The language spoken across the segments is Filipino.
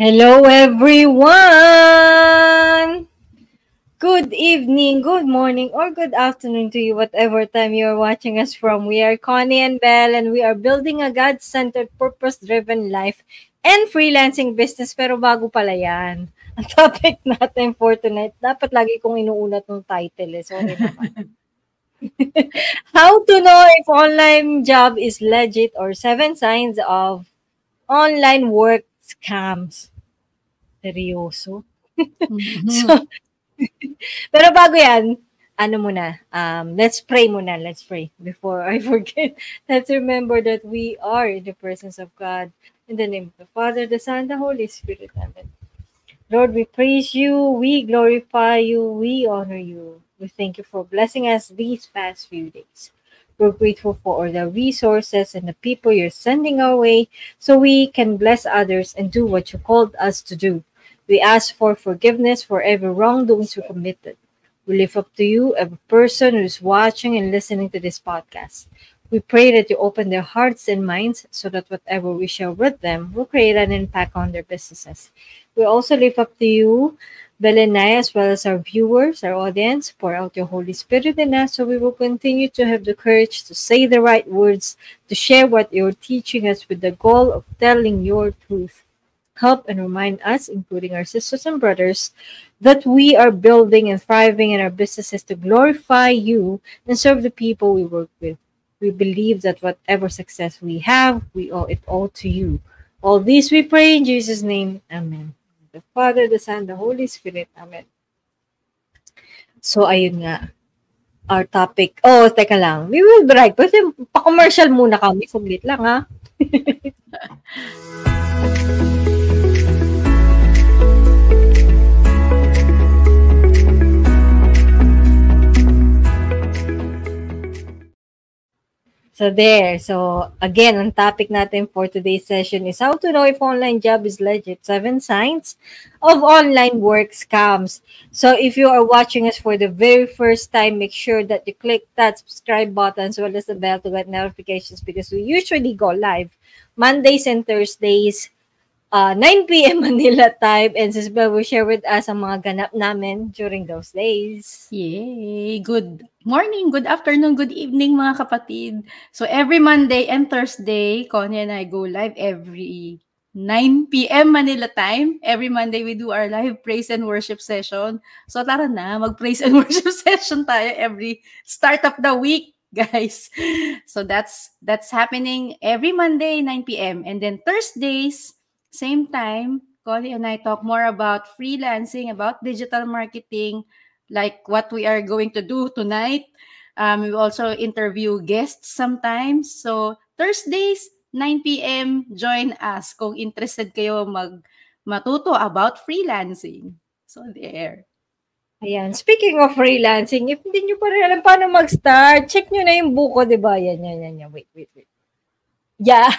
Hello, everyone! Good evening, good morning, or good afternoon to you, whatever time you are watching us from. We are Connie and Belle, and we are building a God-centered, purpose-driven life and freelancing business. Pero bago pala yan, ang topic natin for tonight, dapat lagi kong inuunat ng title. Eh. Sorry naman. How to know if online job is legit or seven signs of online work scams. seryoso. mm-hmm. so, pero bago yan, ano muna, um, let's pray muna, let's pray before I forget. Let's remember that we are in the presence of God. In the name of the Father, the Son, the Holy Spirit. Amen. Lord, we praise you, we glorify you, we honor you. We thank you for blessing us these past few days. We're grateful for all the resources and the people you're sending our way so we can bless others and do what you called us to do. We ask for forgiveness for every wrongdoings we committed. We lift up to you every person who is watching and listening to this podcast. We pray that you open their hearts and minds so that whatever we share with them will create an impact on their businesses. We also lift up to you, Belenai, as well as our viewers, our audience. Pour out your Holy Spirit in us so we will continue to have the courage to say the right words, to share what you're teaching us with the goal of telling your truth help and remind us, including our sisters and brothers, that we are building and thriving in our businesses to glorify you and serve the people we work with. We believe that whatever success we have, we owe it all to you. All this we pray in Jesus' name. Amen. The Father, the Son, the Holy Spirit. Amen. So, ayun nga. Our topic. Oh, teka lang. We will break. But pa-commercial muna kami. Saglit lang, ha? So there. So again, ang topic natin for today's session is how to know if online job is legit. Seven signs of online work scams. So if you are watching us for the very first time, make sure that you click that subscribe button as well as the bell to get notifications because we usually go live Mondays and Thursdays uh, 9 p.m. Manila time and Sis Sisbel will share with us ang mga ganap namin during those days. Yay! Good morning, good afternoon, good evening mga kapatid. So every Monday and Thursday, Konya and I go live every 9 p.m. Manila time. Every Monday we do our live praise and worship session. So tara na, mag-praise and worship session tayo every start of the week guys. So that's that's happening every Monday 9 p.m. and then Thursdays Same time, Connie and I talk more about freelancing, about digital marketing, like what we are going to do tonight. Um, we also interview guests sometimes. So Thursdays, 9 p.m., join us kung interested kayo mag matuto about freelancing. So there. Ayan. Speaking of freelancing, if hindi nyo pa rin alam paano mag-start, check nyo na yung buko, di ba? Yan, yan, yan, yan. Wait, wait, wait. Yeah.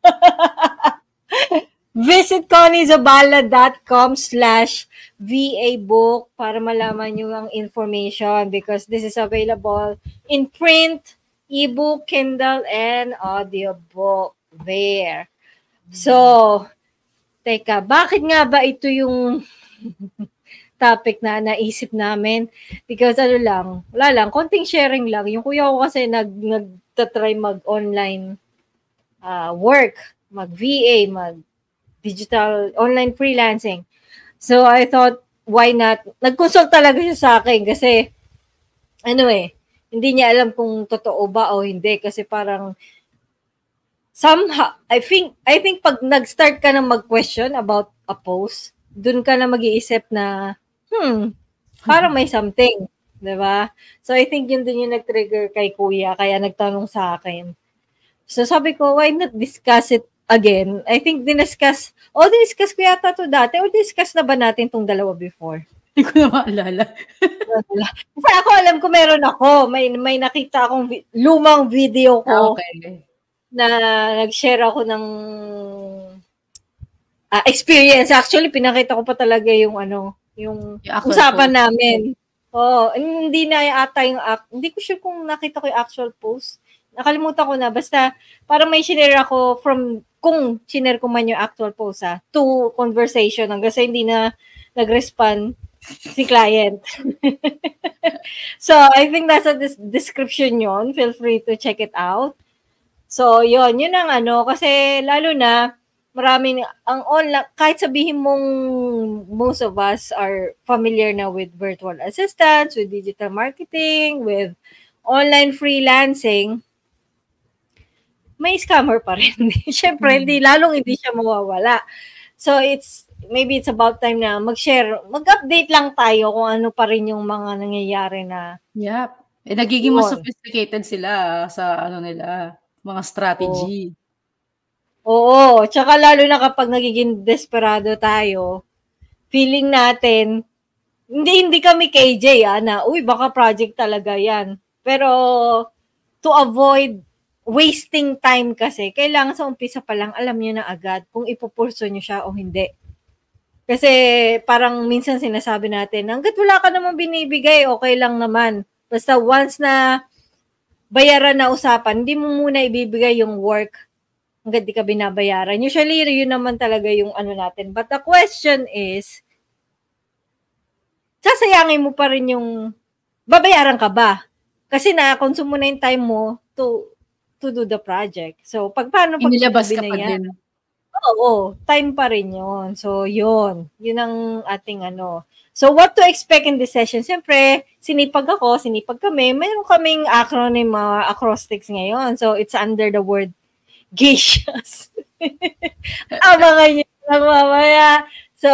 Visit conniezabala.com slash VA book para malaman nyo ang information because this is available in print, ebook, Kindle, and audiobook there. So, teka, bakit nga ba ito yung topic na naisip namin? Because ano lang, wala lang, konting sharing lang. Yung kuya ko kasi nag, nagtatry mag-online uh, work, mag-VA, mag digital online freelancing. So I thought, why not? Nag-consult talaga siya sa akin kasi, ano eh, hindi niya alam kung totoo ba o hindi kasi parang somehow, I think, I think pag nag-start ka na mag-question about a post, dun ka na mag-iisip na, hmm, parang may something. Diba? So, I think yun din yung nag-trigger kay kuya, kaya nagtanong sa akin. So, sabi ko, why not discuss it again, I think diniscuss, o oh, diniscuss ko yata to dati, o diniscuss na ba natin tong dalawa before? Hindi ko na maalala. Kasi ako, alam ko meron ako. May, may nakita akong vi- lumang video ko. Ah, okay. Na nag-share ako ng uh, experience. Actually, pinakita ko pa talaga yung ano, yung, yung usapan post. namin. Oo, oh, hindi na ata yung act. Hindi ko sure kung nakita ko yung actual post. Nakalimutan ko na. Basta, parang may share ako from kung shiner ko man yung actual post ha, ah, to conversation hanggang sa hindi na nag-respond si client. so, I think that's a des- description yon. Feel free to check it out. So, yon yun ang ano. Kasi lalo na, maraming, ang online, kahit sabihin mong most of us are familiar na with virtual assistants, with digital marketing, with online freelancing, may scammer pa rin. Siyempre, hindi, hmm. lalong hindi siya mawawala. So, it's, maybe it's about time na mag-share, mag-update lang tayo kung ano pa rin yung mga nangyayari na. Yep. Eh, nagiging mas sophisticated sila sa ano nila, mga strategy. Oo. Oo. Tsaka lalo na kapag nagiging desperado tayo, feeling natin, hindi, hindi kami KJ, ah, na, uy, baka project talaga yan. Pero, to avoid wasting time kasi, kailangan sa umpisa pa lang, alam nyo na agad kung ipupurso nyo siya o hindi. Kasi parang minsan sinasabi natin, hanggat wala ka naman binibigay, okay lang naman. Basta once na bayaran na usapan, hindi mo muna ibibigay yung work hanggat di ka binabayaran. Usually, yun naman talaga yung ano natin. But the question is, sasayangin mo pa rin yung babayaran ka ba? Kasi na-consume mo na yung time mo to to do the project. So, pag paano pag Inilabas ka pa yan, din. Oo, time pa rin yon. So, yon Yun ang ating ano. So, what to expect in this session? Siyempre, sinipag ako, sinipag kami. Mayroon kaming acronym, uh, acrostics ngayon. So, it's under the word GISHAS. Abangan nyo lang mamaya. So,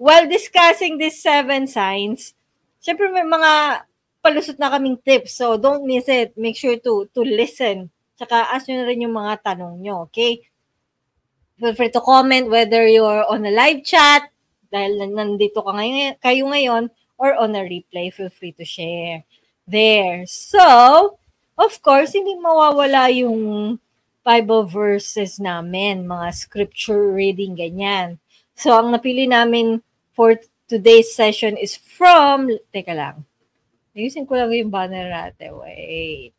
while discussing these seven signs, siyempre may mga palusot na kaming tips. So, don't miss it. Make sure to to listen Tsaka ask nyo na rin yung mga tanong nyo, okay? Feel free to comment whether you're on a live chat, dahil nandito ka ngayon, kayo ngayon, or on a replay, feel free to share there. So, of course, hindi mawawala yung Bible verses namin, mga scripture reading, ganyan. So, ang napili namin for today's session is from, teka lang, ayusin ko lang yung banner natin, wait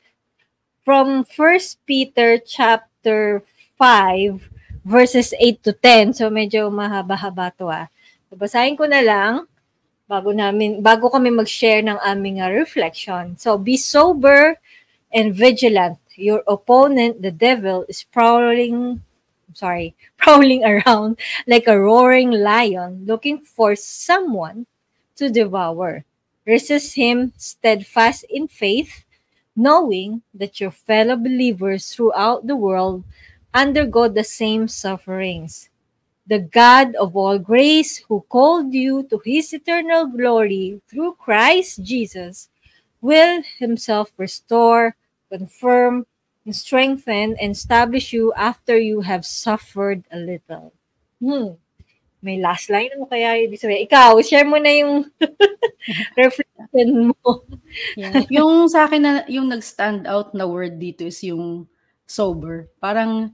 from First Peter chapter 5 verses 8 to 10. So medyo mahaba-haba to ah. Babasahin ko na lang bago namin bago kami mag-share ng aming uh, reflection. So be sober and vigilant. Your opponent, the devil, is prowling sorry, prowling around like a roaring lion looking for someone to devour. Resist him steadfast in faith knowing that your fellow believers throughout the world undergo the same sufferings. The God of all grace, who called you to his eternal glory through Christ Jesus, will himself restore, confirm, and strengthen and establish you after you have suffered a little. Hmm. may last line mo kaya ibig sabihin, ikaw, share mo na yung reflection mo. yeah. Yung sa akin na, yung nag-stand out na word dito is yung sober. Parang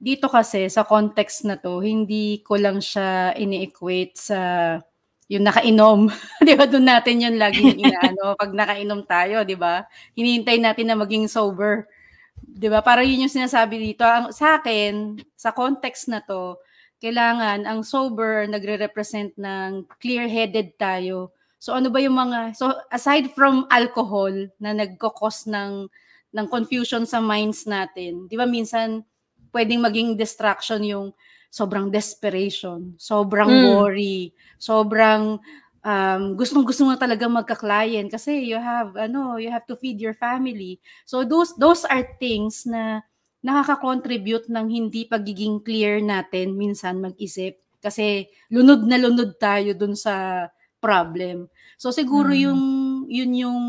dito kasi sa context na to, hindi ko lang siya ini-equate sa yung nakainom. di ba doon natin yun lagi inaano pag nakainom tayo, di ba? Hinihintay natin na maging sober. Di ba? Para yun yung sinasabi dito. Ang, sa akin, sa context na to, kailangan ang sober nagre-represent ng clear-headed tayo. So ano ba yung mga so aside from alcohol na nagko-cause ng ng confusion sa minds natin, 'di ba minsan pwedeng maging distraction yung sobrang desperation, sobrang mm. worry, sobrang um, gustong-gusto mo talaga magka-client kasi you have ano, you have to feed your family. So those those are things na nakaka-contribute ng hindi pagiging clear natin minsan mag-isip kasi lunod na lunod tayo dun sa problem. So siguro hmm. yung yun yung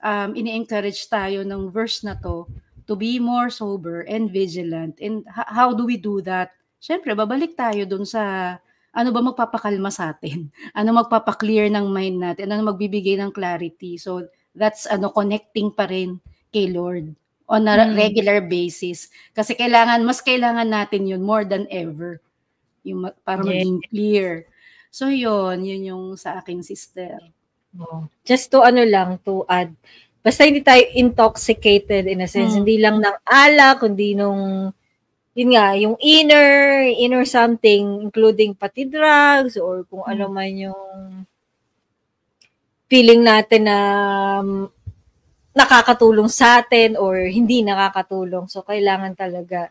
um ini-encourage tayo ng verse na to to be more sober and vigilant. And how do we do that? Syempre babalik tayo dun sa ano ba magpapakalma sa atin? Ano magpapaklear ng mind natin? Ano magbibigay ng clarity? So that's ano connecting pa rin kay Lord on a mm. regular basis. Kasi kailangan, mas kailangan natin yun more than ever. Yung, para yes. maging clear. So yun, yun yung sa akin sister. Oh. Just to ano lang, to add, basta hindi tayo intoxicated in a sense, mm. hindi lang ng ala, kundi nung yun nga, yung inner, inner something, including pati drugs or kung mm. ano man yung feeling natin na um, nakakatulong sa atin or hindi nakakatulong. So, kailangan talaga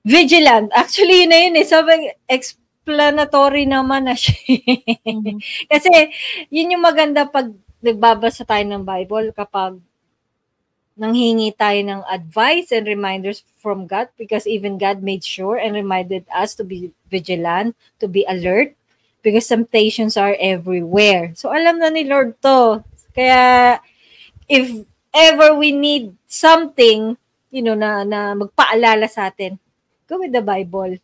vigilant. Actually, yun na yun eh. Sabi, explanatory naman na siya. mm-hmm. Kasi, yun yung maganda pag nagbabasa tayo ng Bible kapag nanghingi tayo ng advice and reminders from God because even God made sure and reminded us to be vigilant, to be alert because temptations are everywhere. So alam na ni Lord to. Kaya if ever we need something, you know, na, na magpaalala sa atin, go with the Bible.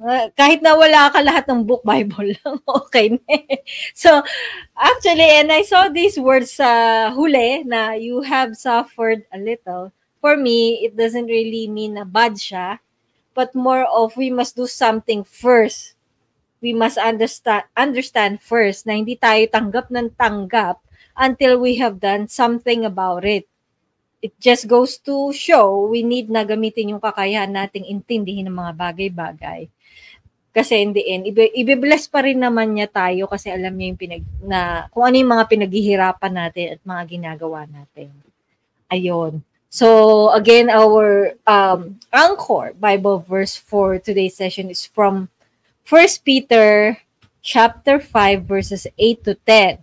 Uh, kahit na wala ka lahat ng book Bible lang, okay na. Eh. so, actually, and I saw these words sa uh, huli na you have suffered a little. For me, it doesn't really mean na bad siya, but more of we must do something first. We must understand understand first na hindi tayo tanggap ng tanggap until we have done something about it. It just goes to show we need na gamitin yung kakayahan nating intindihin ng mga bagay-bagay. Kasi in the end, ibe, bless pa rin naman niya tayo kasi alam niya yung pinag, na, kung ano yung mga pinaghihirapan natin at mga ginagawa natin. Ayon. So again, our um, anchor Bible verse for today's session is from 1 Peter chapter 5 verses 8 to 10.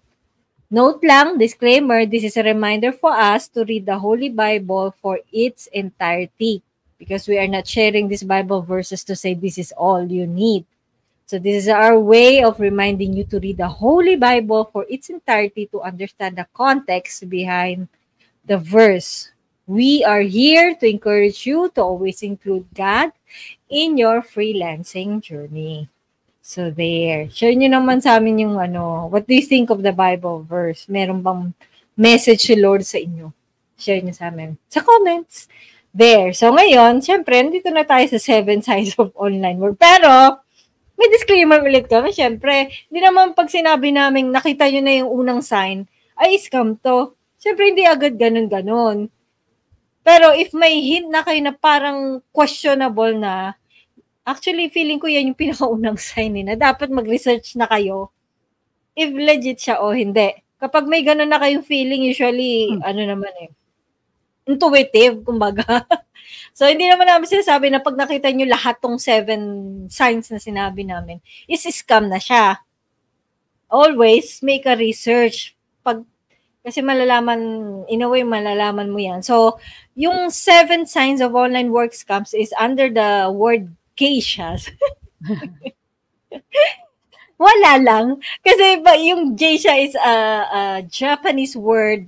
Note lang, disclaimer, this is a reminder for us to read the Holy Bible for its entirety because we are not sharing these Bible verses to say this is all you need. So this is our way of reminding you to read the Holy Bible for its entirety to understand the context behind the verse. We are here to encourage you to always include God in your freelancing journey. So there. Share nyo naman sa amin yung ano, what do you think of the Bible verse? Meron bang message si Lord sa inyo? Share nyo sa amin sa comments. There. So ngayon, syempre, nandito na tayo sa seven signs of online work. Pero, may disclaimer ulit kami. Syempre, hindi naman pag sinabi namin nakita nyo na yung unang sign, ay scam to. Syempre, hindi agad ganun-ganun. Pero if may hint na kayo na parang questionable na, Actually, feeling ko yan yung pinakaunang sign eh, na dapat mag-research na kayo if legit siya o hindi. Kapag may ganun na kayong feeling, usually, hmm. ano naman eh, intuitive, kumbaga. so, hindi naman namin sinasabi na pag nakita nyo lahat tong seven signs na sinabi namin, is scam na siya. Always make a research. Pag kasi malalaman, in a way, malalaman mo yan. So, yung seven signs of online work scams is under the word Keishas. Wala lang. Kasi ba, yung geisha is a, a Japanese word,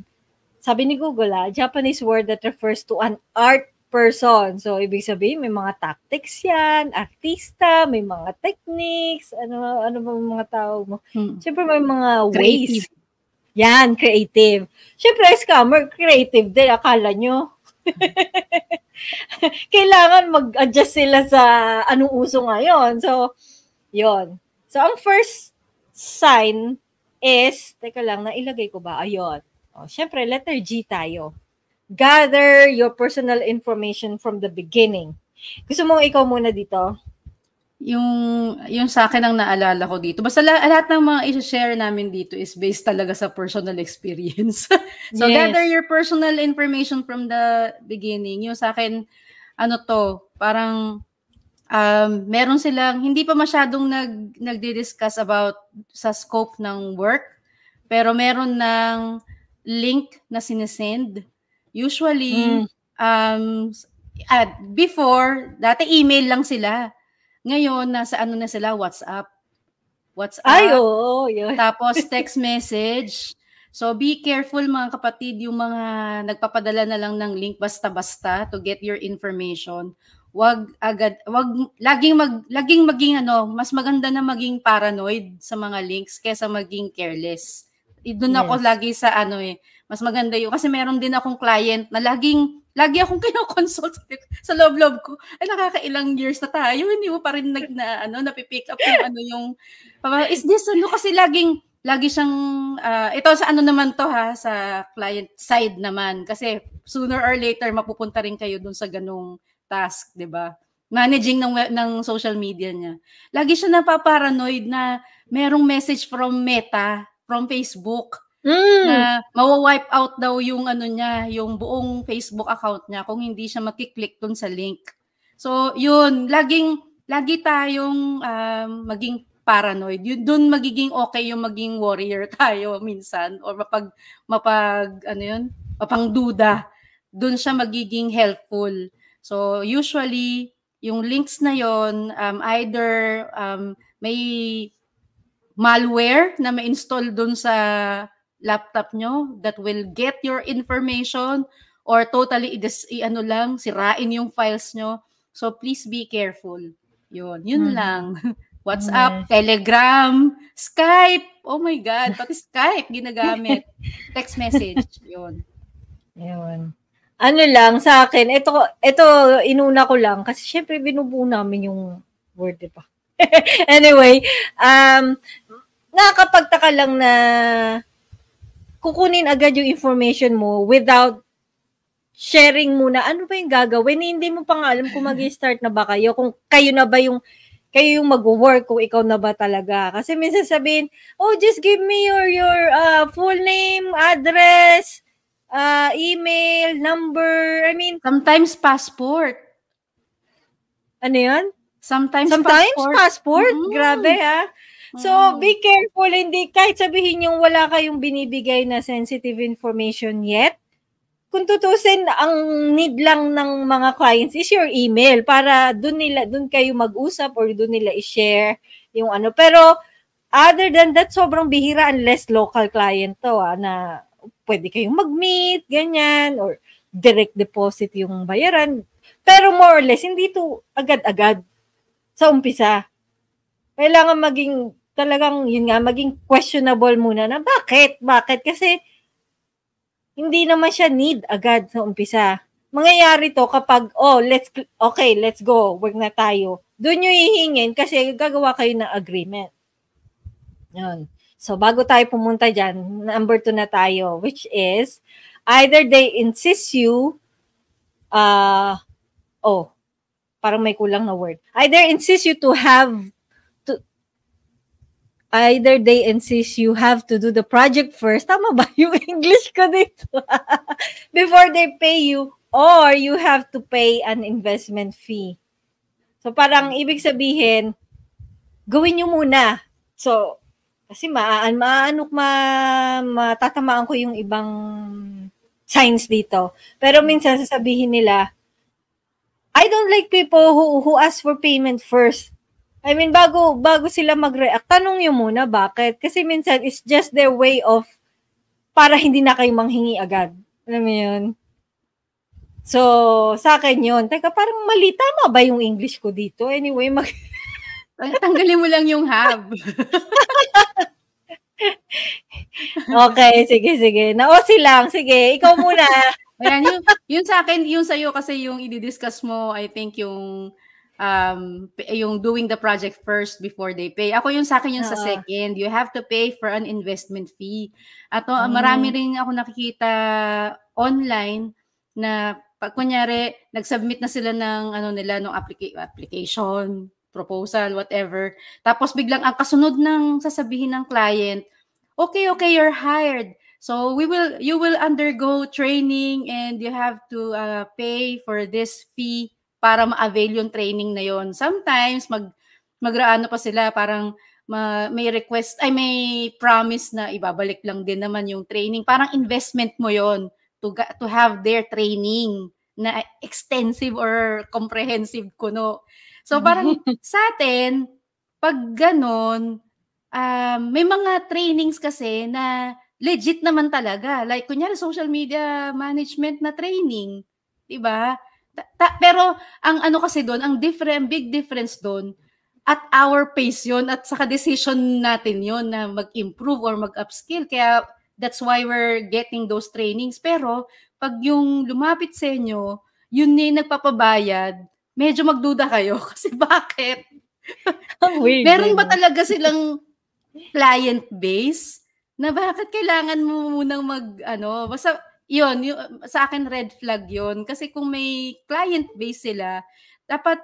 sabi ni Google ah, Japanese word that refers to an art person. So, ibig sabihin, may mga tactics yan, artista, may mga techniques, ano, ano ba mga tao mo? Hmm. Siyempre, may mga creative. ways. Yan, creative. Siyempre, scammer, creative din. Akala nyo, Kailangan mag-adjust sila sa anong uso ngayon. So, yon. So, ang first sign is, teka lang, nailagay ko ba? Ayun. O, oh, syempre, letter G tayo. Gather your personal information from the beginning. Gusto mo ikaw muna dito? yung yung sa akin ang naalala ko dito. Basta lahat ng mga i-share namin dito is based talaga sa personal experience. so yes. gather your personal information from the beginning. Yung sa akin ano to, parang um, meron silang hindi pa masyadong nag nagdi-discuss about sa scope ng work, pero meron ng link na sinesend. Usually mm. um at before, dati email lang sila. Ngayon, nasa ano na sila, WhatsApp. WhatsApp. Ay, oo. Yun. Tapos text message. So be careful mga kapatid, yung mga nagpapadala na lang ng link basta-basta to get your information. Wag agad wag laging mag laging maging ano, mas maganda na maging paranoid sa mga links kaysa maging careless. Doon yes. ako lagi sa ano eh, mas maganda yun. Kasi meron din akong client na laging Lagi akong kinoconsult sa love love ko. Ay, nakakailang years na tayo. Hindi mo pa rin nag, na, ano, napipick up yung ano yung... Is this ano? Kasi laging, lagi siyang... Uh, ito sa ano naman to ha, sa client side naman. Kasi sooner or later, mapupunta rin kayo dun sa ganung task, di ba? managing ng ng social media niya. Lagi siya napaparanoid na merong message from Meta, from Facebook Mm. Na mawa out daw yung ano niya, yung buong Facebook account niya kung hindi siya makiklik dun sa link. So, yun, laging lagi tayong um, maging paranoid. Yun doon magiging okay yung maging warrior tayo minsan or mapag mapag ano yun, mapangduda. Doon siya magiging helpful. So, usually yung links na yun, um, either um, may malware na ma-install doon sa laptop nyo that will get your information or totally i des i-ano lang, sirain yung files nyo. So, please be careful. Yun, yun hmm. lang. WhatsApp, mm. Telegram, Skype. Oh my God, pati Skype ginagamit. Text message, yun. Yun. Ano lang sa akin, ito, ito inuna ko lang kasi syempre binubuo namin yung word, di ba? anyway, um, nakakapagtaka lang na kukunin agad yung information mo without sharing muna ano ba yung gagawin hindi mo pa nga alam kung mag-start na ba kayo kung kayo na ba yung kayo yung mag-work kung ikaw na ba talaga kasi minsan sabihin oh just give me your your uh, full name address uh, email number I mean sometimes passport ano yun sometimes sometimes passport, passport? Mm-hmm. grabe ha So, mm. be careful. Hindi, kahit sabihin yung wala kayong binibigay na sensitive information yet, kung tutusin, ang need lang ng mga clients is your email para doon nila, doon kayo mag-usap or doon nila i-share yung ano. Pero, other than that, sobrang bihira unless local client to, ah, na pwede kayong mag-meet, ganyan, or direct deposit yung bayaran. Pero more or less, hindi to agad-agad sa umpisa. Kailangan maging talagang yun nga maging questionable muna na bakit? Bakit? Kasi hindi naman siya need agad sa umpisa. Mangyayari to kapag, oh, let's, okay, let's go, work na tayo. Doon nyo hihingin kasi gagawa kayo ng agreement. Yun. So, bago tayo pumunta dyan, number two na tayo, which is, either they insist you, uh, oh, parang may kulang na word. Either insist you to have either they insist you have to do the project first, tama ba yung English ko dito? Before they pay you, or you have to pay an investment fee. So parang ibig sabihin, gawin nyo muna. So, kasi maaan, maaanok, ma, matatamaan ko yung ibang signs dito. Pero minsan sasabihin nila, I don't like people who, who ask for payment first. I mean, bago, bago sila mag-react, tanong nyo muna bakit. Kasi minsan, it's just their way of para hindi na kayo manghingi agad. Alam mo yun? So, sa akin yun. Teka, parang mali. Tama ba yung English ko dito? Anyway, mag... Tanggalin mo lang yung have. okay, sige, sige. Naosi lang. Sige, ikaw muna. Ayan, yung, yung sa akin, yung sa'yo kasi yung i-discuss mo, I think yung um yung doing the project first before they pay. Ako yung sa akin yung uh sa second. You have to pay for an investment fee. Ato mm. marami rin ako nakikita online na pag kunyari nag-submit na sila ng ano nila ng applica- application, proposal, whatever. Tapos biglang ang kasunod ng sasabihin ng client, "Okay, okay, you're hired." So we will you will undergo training and you have to uh, pay for this fee para ma-avail yung training na yon. Sometimes mag magraano pa sila parang ma, may request ay may promise na ibabalik lang din naman yung training. Parang investment mo yon to to have their training na extensive or comprehensive kuno. So mm-hmm. parang sa atin pag ganon, um, may mga trainings kasi na legit naman talaga. Like kunyari social media management na training, 'di ba? Ta- pero ang ano kasi doon, ang different, big difference doon, at our pace yon at saka decision natin yon na mag-improve or mag-upskill. Kaya that's why we're getting those trainings. Pero pag yung lumapit sa inyo, yun ni nagpapabayad, medyo magduda kayo kasi bakit? Oh, wait, Meron ba talaga silang client base na bakit kailangan mo munang mag ano, basta yun, yun, sa akin red flag yun. Kasi kung may client base sila, dapat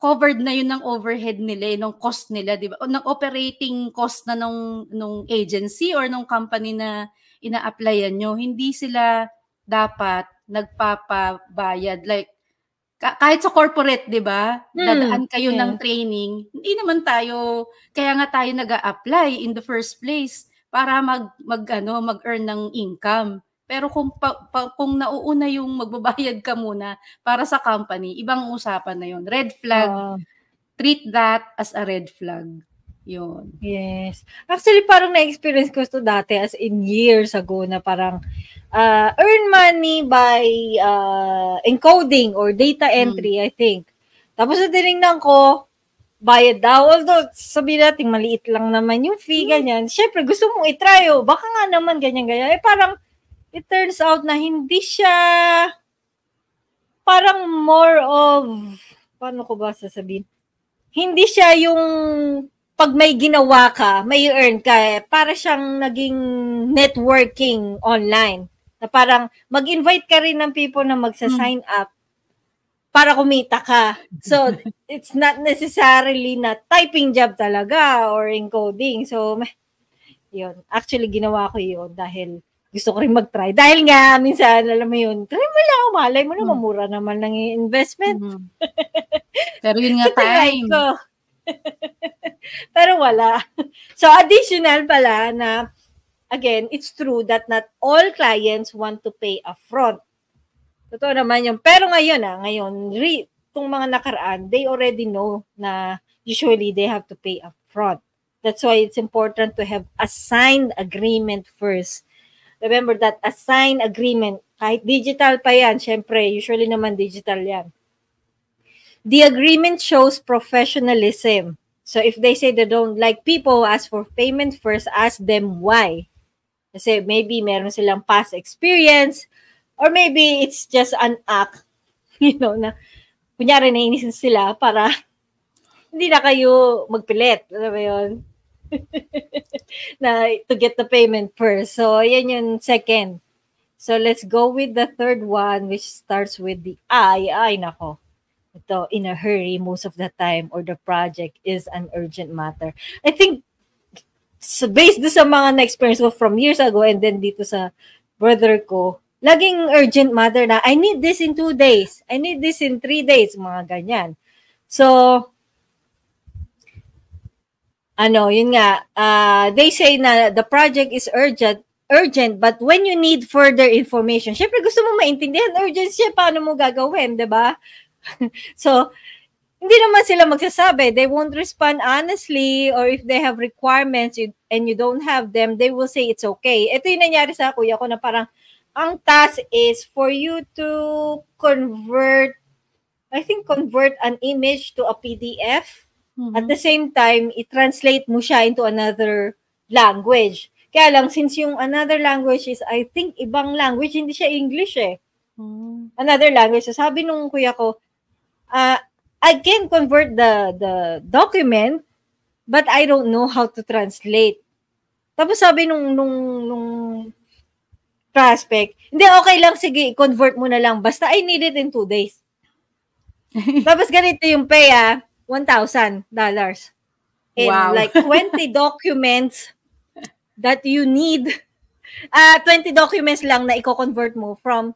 covered na yun ng overhead nila, eh, ng cost nila, di ba? O, ng operating cost na nung, nung agency or nung company na ina-applyan nyo. Hindi sila dapat nagpapabayad. Like, kahit sa corporate, 'di ba? Hmm. Dadaan kayo yeah. ng training. Hindi naman tayo kaya nga tayo nag apply in the first place para mag mag ano, mag-earn ng income. Pero kung pa, pa, kung nauuna yung magbabayad ka muna para sa company, ibang usapan na yon. Red flag. Uh, Treat that as a red flag. Yon. Yes. Actually, parang na-experience ko to dati as in years ago na parang uh, earn money by uh, encoding or data hmm. entry, hmm. I think. Tapos na tinignan ko, bayad daw. Although, sabihin natin, maliit lang naman yung fee, hmm. ganyan. Siyempre, gusto mong itry, oh. Baka nga naman, ganyan, ganyan. Eh, parang, it turns out na hindi siya parang more of paano ko ba sasabihin? Hindi siya yung pag may ginawa ka, may earn ka, eh, para siyang naging networking online. Na parang mag-invite ka rin ng people na magsa-sign hmm. up para kumita ka. So, it's not necessarily na typing job talaga or encoding. So, yun. Actually, ginawa ko yun dahil gusto ko rin mag-try. Dahil nga, minsan, alam mo yun, try mo lang, malay mo na, hmm. naman ng investment. Mm-hmm. Pero yun nga so, time. Ko. Pero wala. So, additional pala na, again, it's true that not all clients want to pay upfront. Totoo naman yun. Pero ngayon, ah, ngayon, re, itong mga nakaraan, they already know na usually they have to pay upfront. That's why it's important to have a signed agreement first Remember that, a signed agreement. Kahit digital pa yan, syempre, usually naman digital yan. The agreement shows professionalism. So if they say they don't like people, ask for payment first, ask them why. Kasi maybe meron silang past experience or maybe it's just an act, you know, na kunyari nainis sila para hindi na kayo magpilit. Alam mo yun? na to get the payment first. So, yan yung second. So, let's go with the third one which starts with the I. Ay, nako. Ito, in a hurry most of the time or the project is an urgent matter. I think so based sa mga na-experience ko from years ago and then dito sa brother ko, laging urgent matter na, I need this in two days. I need this in three days. Mga ganyan. So, ano, yun nga, uh, they say na the project is urgent, urgent, but when you need further information, syempre gusto mo maintindihan, urgency, paano mo gagawin, di ba? so, hindi naman sila magsasabi. They won't respond honestly or if they have requirements you, and you don't have them, they will say it's okay. Ito yung nangyari sa kuya ko na parang, ang task is for you to convert, I think convert an image to a PDF Mm-hmm. At the same time, i-translate mo siya into another language. Kaya lang, since yung another language is, I think, ibang language, hindi siya English eh. Mm-hmm. Another language. So, sabi nung kuya ko, uh, I can convert the, the document, but I don't know how to translate. Tapos sabi nung, nung, nung prospect, hindi, okay lang, sige, convert mo na lang. Basta I need it in two days. Tapos ganito yung pay, ah. $1,000. And wow. like 20 documents that you need. Uh, ah, 20 documents lang na i-convert mo from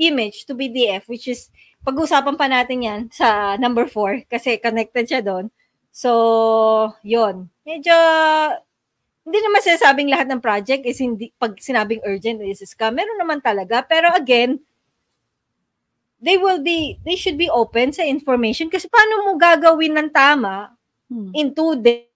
image to PDF, which is, pag-usapan pa natin yan sa number 4 kasi connected siya doon. So, yon Medyo, hindi naman sinasabing lahat ng project is hindi, pag sinabing urgent is scam. Meron naman talaga. Pero again, they will be, they should be open sa information kasi paano mo gagawin ng tama hmm. in two days?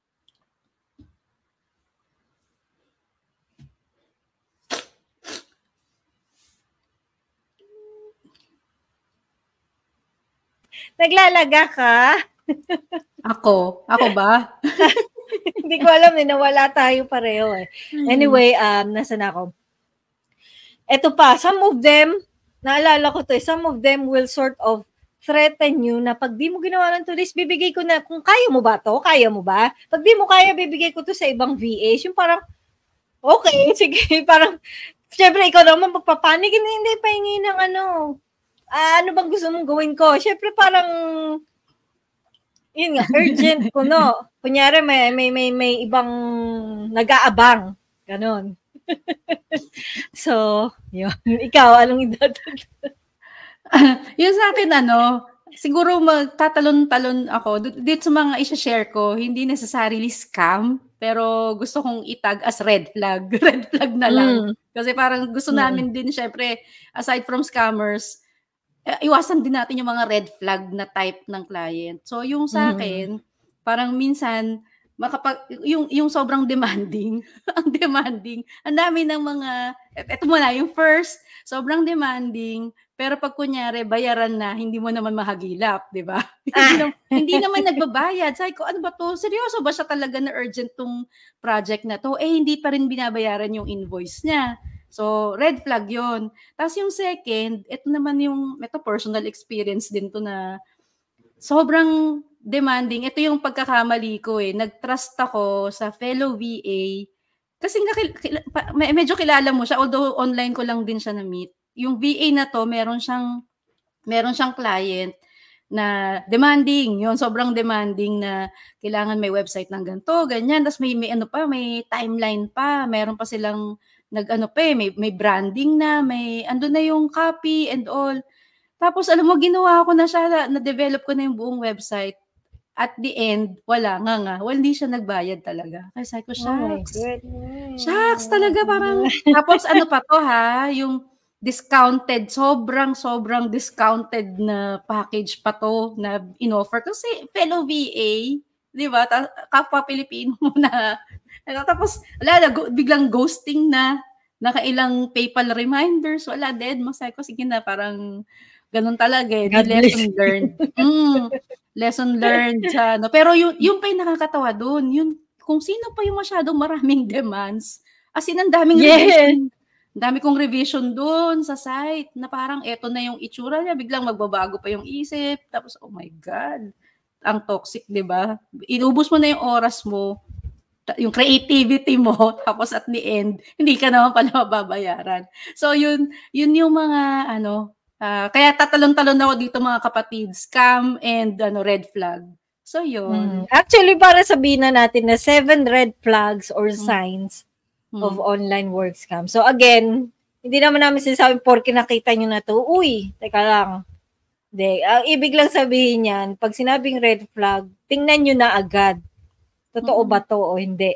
Naglalaga ka? ako? Ako ba? Hindi ko alam eh, nawala tayo pareho eh. Hmm. Anyway, um, nasa na ako? Ito pa, some of them naalala ko to, eh, some of them will sort of threaten you na pag di mo ginawa ng to bibigay ko na, kung kaya mo ba to, kaya mo ba? Pag di mo kaya, bibigay ko to sa ibang VA. Yung parang, okay, sige, parang, syempre, ikaw naman magpapanik, hindi, hindi, pahingi ng ano, uh, ano bang gusto mong gawin ko? Syempre, parang, yun nga, urgent ko, no? Kunyari, may, may, may, may ibang nag-aabang. Ganon. so, yun. Ikaw, anong idadagdag? uh, yun sa akin, ano, siguro magtatalon-talon ako dito sa mga i-share ko, hindi necessarily scam, pero gusto kong itag as red flag. Red flag na lang. Mm. Kasi parang gusto mm. namin din, syempre, aside from scammers, eh, iwasan din natin yung mga red flag na type ng client. So, yung sa mm. akin, mm. parang minsan, makapag yung yung sobrang demanding, ang demanding. Ang dami ng mga eto muna yung first, sobrang demanding, pero pag kunyari bayaran na, hindi mo naman mahagilap, 'di ba? hindi, ah. naman, hindi naman nagbabayad. Sabi ko, ano ba 'to? Seryoso ba siya talaga na urgent tong project na 'to? Eh hindi pa rin binabayaran yung invoice niya. So, red flag 'yon. Tapos yung second, ito naman yung ito personal experience din to na sobrang demanding. Ito yung pagkakamali ko eh. Nag-trust ako sa fellow VA. Kasi nga, kila, medyo kilala mo siya, although online ko lang din siya na-meet. Yung VA na to, meron siyang, meron siyang client na demanding, Yun, sobrang demanding na kailangan may website ng ganto, ganyan, tapos may may ano pa, may timeline pa, meron pa silang nagano pa eh, may may branding na, may ando na yung copy and all. Tapos alam mo ginawa ko na siya, na-develop ko na yung buong website at the end, wala nga nga. Well, hindi siya nagbayad talaga. Kaya sabi ko, oh shucks. Oh shucks talaga parang. tapos ano pa to ha, yung discounted, sobrang sobrang discounted na package pa to na inoffer. Kasi fellow VA, di ba, ta- kapwa Pilipino mo na. Ano, tapos wala na, go- biglang ghosting na. Nakailang PayPal reminders, wala, dead mo. Sabi ko, sige na, parang Ganun talaga eh. God lesson learned. Mm, lesson learned sa ano. Pero yung, yung pa yung nakakatawa doon, yung kung sino pa yung masyadong maraming demands. As in, ang daming yes. revision. Ang dami kong revision doon sa site na parang eto na yung itsura niya. Biglang magbabago pa yung isip. Tapos, oh my God. Ang toxic, di ba? Inubos mo na yung oras mo yung creativity mo tapos at the end hindi ka naman pala mababayaran. So yun yun yung mga ano Uh, kaya tatalon-talon ako dito mga kapatid, scam and ano red flag. So yun. Hmm. Actually para sabihin na natin na seven red flags or hmm. signs hmm. of online work scam. So again, hindi naman namin sinasabi porke nakita nyo na to, uy, teka lang. De, ang ibig lang sabihin niyan, pag sinabing red flag, tingnan nyo na agad. Totoo hmm. ba to o hindi?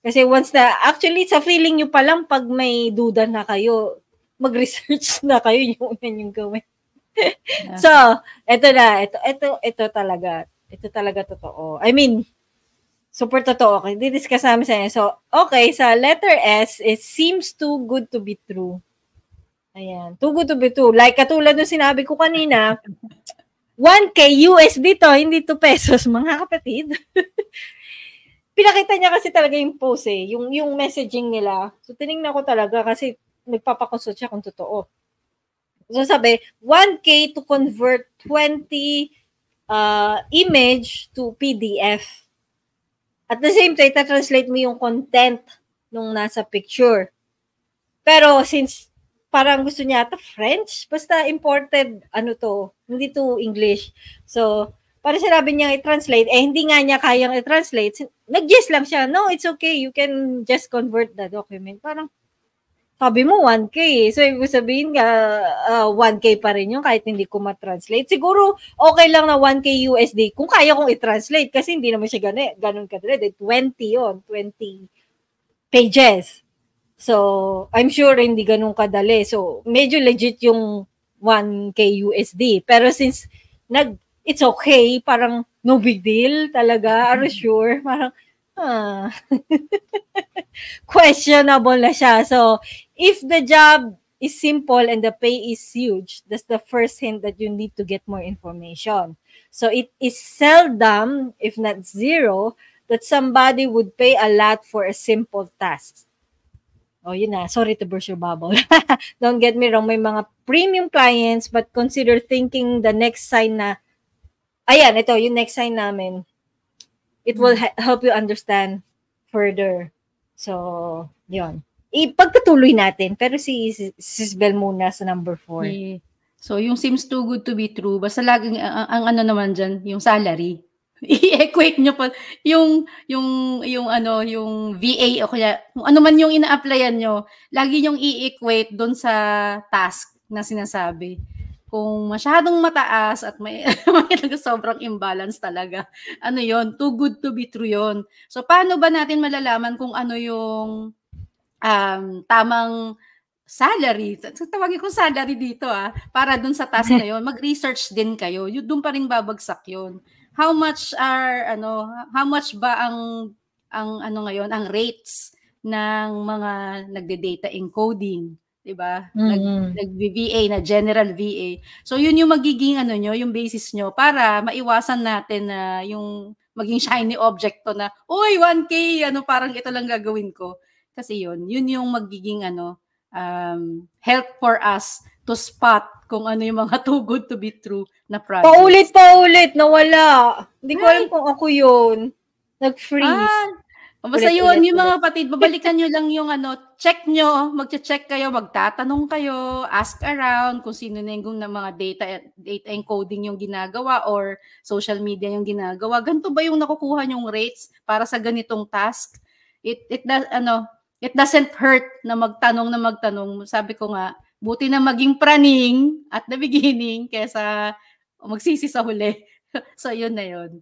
Kasi once na, actually sa feeling nyo pa lang pag may duda na kayo, mag-research na kayo yung yan yung gawin. Ah. so, eto na, eto, eto, eto talaga. Ito talaga totoo. I mean, super totoo. Okay, didiscuss namin sa inyo. So, okay, sa letter S, it seems too good to be true. Ayan, too good to be true. Like katulad ng sinabi ko kanina, 1K USD to, hindi to pesos, mga kapatid. pinakita niya kasi talaga yung post eh, yung, yung messaging nila. So, tinignan ko talaga kasi nagpapakonsult siya kung totoo. So sabi, 1K to convert 20 uh, image to PDF. At the same time, translate mo yung content nung nasa picture. Pero since parang gusto niya ata French, basta imported, ano to, hindi to English. So, para sinabi niya i-translate, eh hindi nga niya kayang i-translate. Nag-yes lang siya, no, it's okay, you can just convert the document. Parang, sabi mo 1K eh. So, ibig sabihin nga, uh, ah, 1K pa rin yung kahit hindi ko matranslate. Siguro, okay lang na 1K USD kung kaya kong i-translate kasi hindi naman siya ganun, ganun kadred. 20 yon 20 pages. So, I'm sure hindi ganun kadali. So, medyo legit yung 1K USD. Pero since nag, it's okay, parang no big deal talaga. Are you sure? Parang, Ah. questionable na siya. So, if the job is simple and the pay is huge, that's the first hint that you need to get more information. So it is seldom, if not zero, that somebody would pay a lot for a simple task. Oh, yun na. Sorry to burst your bubble. Don't get me wrong, may mga premium clients, but consider thinking the next sign na, ayan, ito, yung next sign namin. It will hmm. help you understand further. So, yun ipagpatuloy natin. Pero si Sis Bel muna sa number four. Yeah. So, yung seems too good to be true, basta laging, ang, ang ano naman dyan, yung salary. I-equate nyo pa, yung, yung, yung ano, yung VA o kaya, kung ano man yung ina-applyan nyo, lagi nyong i-equate doon sa task na sinasabi. Kung masyadong mataas at may, may sobrang imbalance talaga, ano yon too good to be true yon So, paano ba natin malalaman kung ano yung um, tamang salary. So, tawagin ko salary dito ah, para dun sa task na yon, mag-research din kayo. Yung doon pa rin babagsak yon. How much are ano, how much ba ang ang ano ngayon, ang rates ng mga nagde-data encoding, 'di ba? Mm-hmm. Nag, nag-VA na general VA. So yun yung magiging ano nyo, yung basis nyo para maiwasan natin na uh, yung maging shiny object to na, uy, 1K, ano, parang ito lang gagawin ko. Kasi yun, yun yung magiging ano, um, help for us to spot kung ano yung mga too good to be true na projects. Paulit, ulit nawala. Hindi ko alam kung ako yun. Nag-freeze. Ah, Basta ulit, yun, ulit, yung mga patid, babalikan nyo lang yung ano, check nyo, magche-check kayo, magtatanong kayo, ask around kung sino na yung na mga data, data encoding yung ginagawa or social media yung ginagawa. Ganito ba yung nakukuha yung rates para sa ganitong task? It, it ano, it doesn't hurt na magtanong na magtanong. Sabi ko nga, buti na maging praning at the beginning kesa magsisi sa huli. so, yun na yun.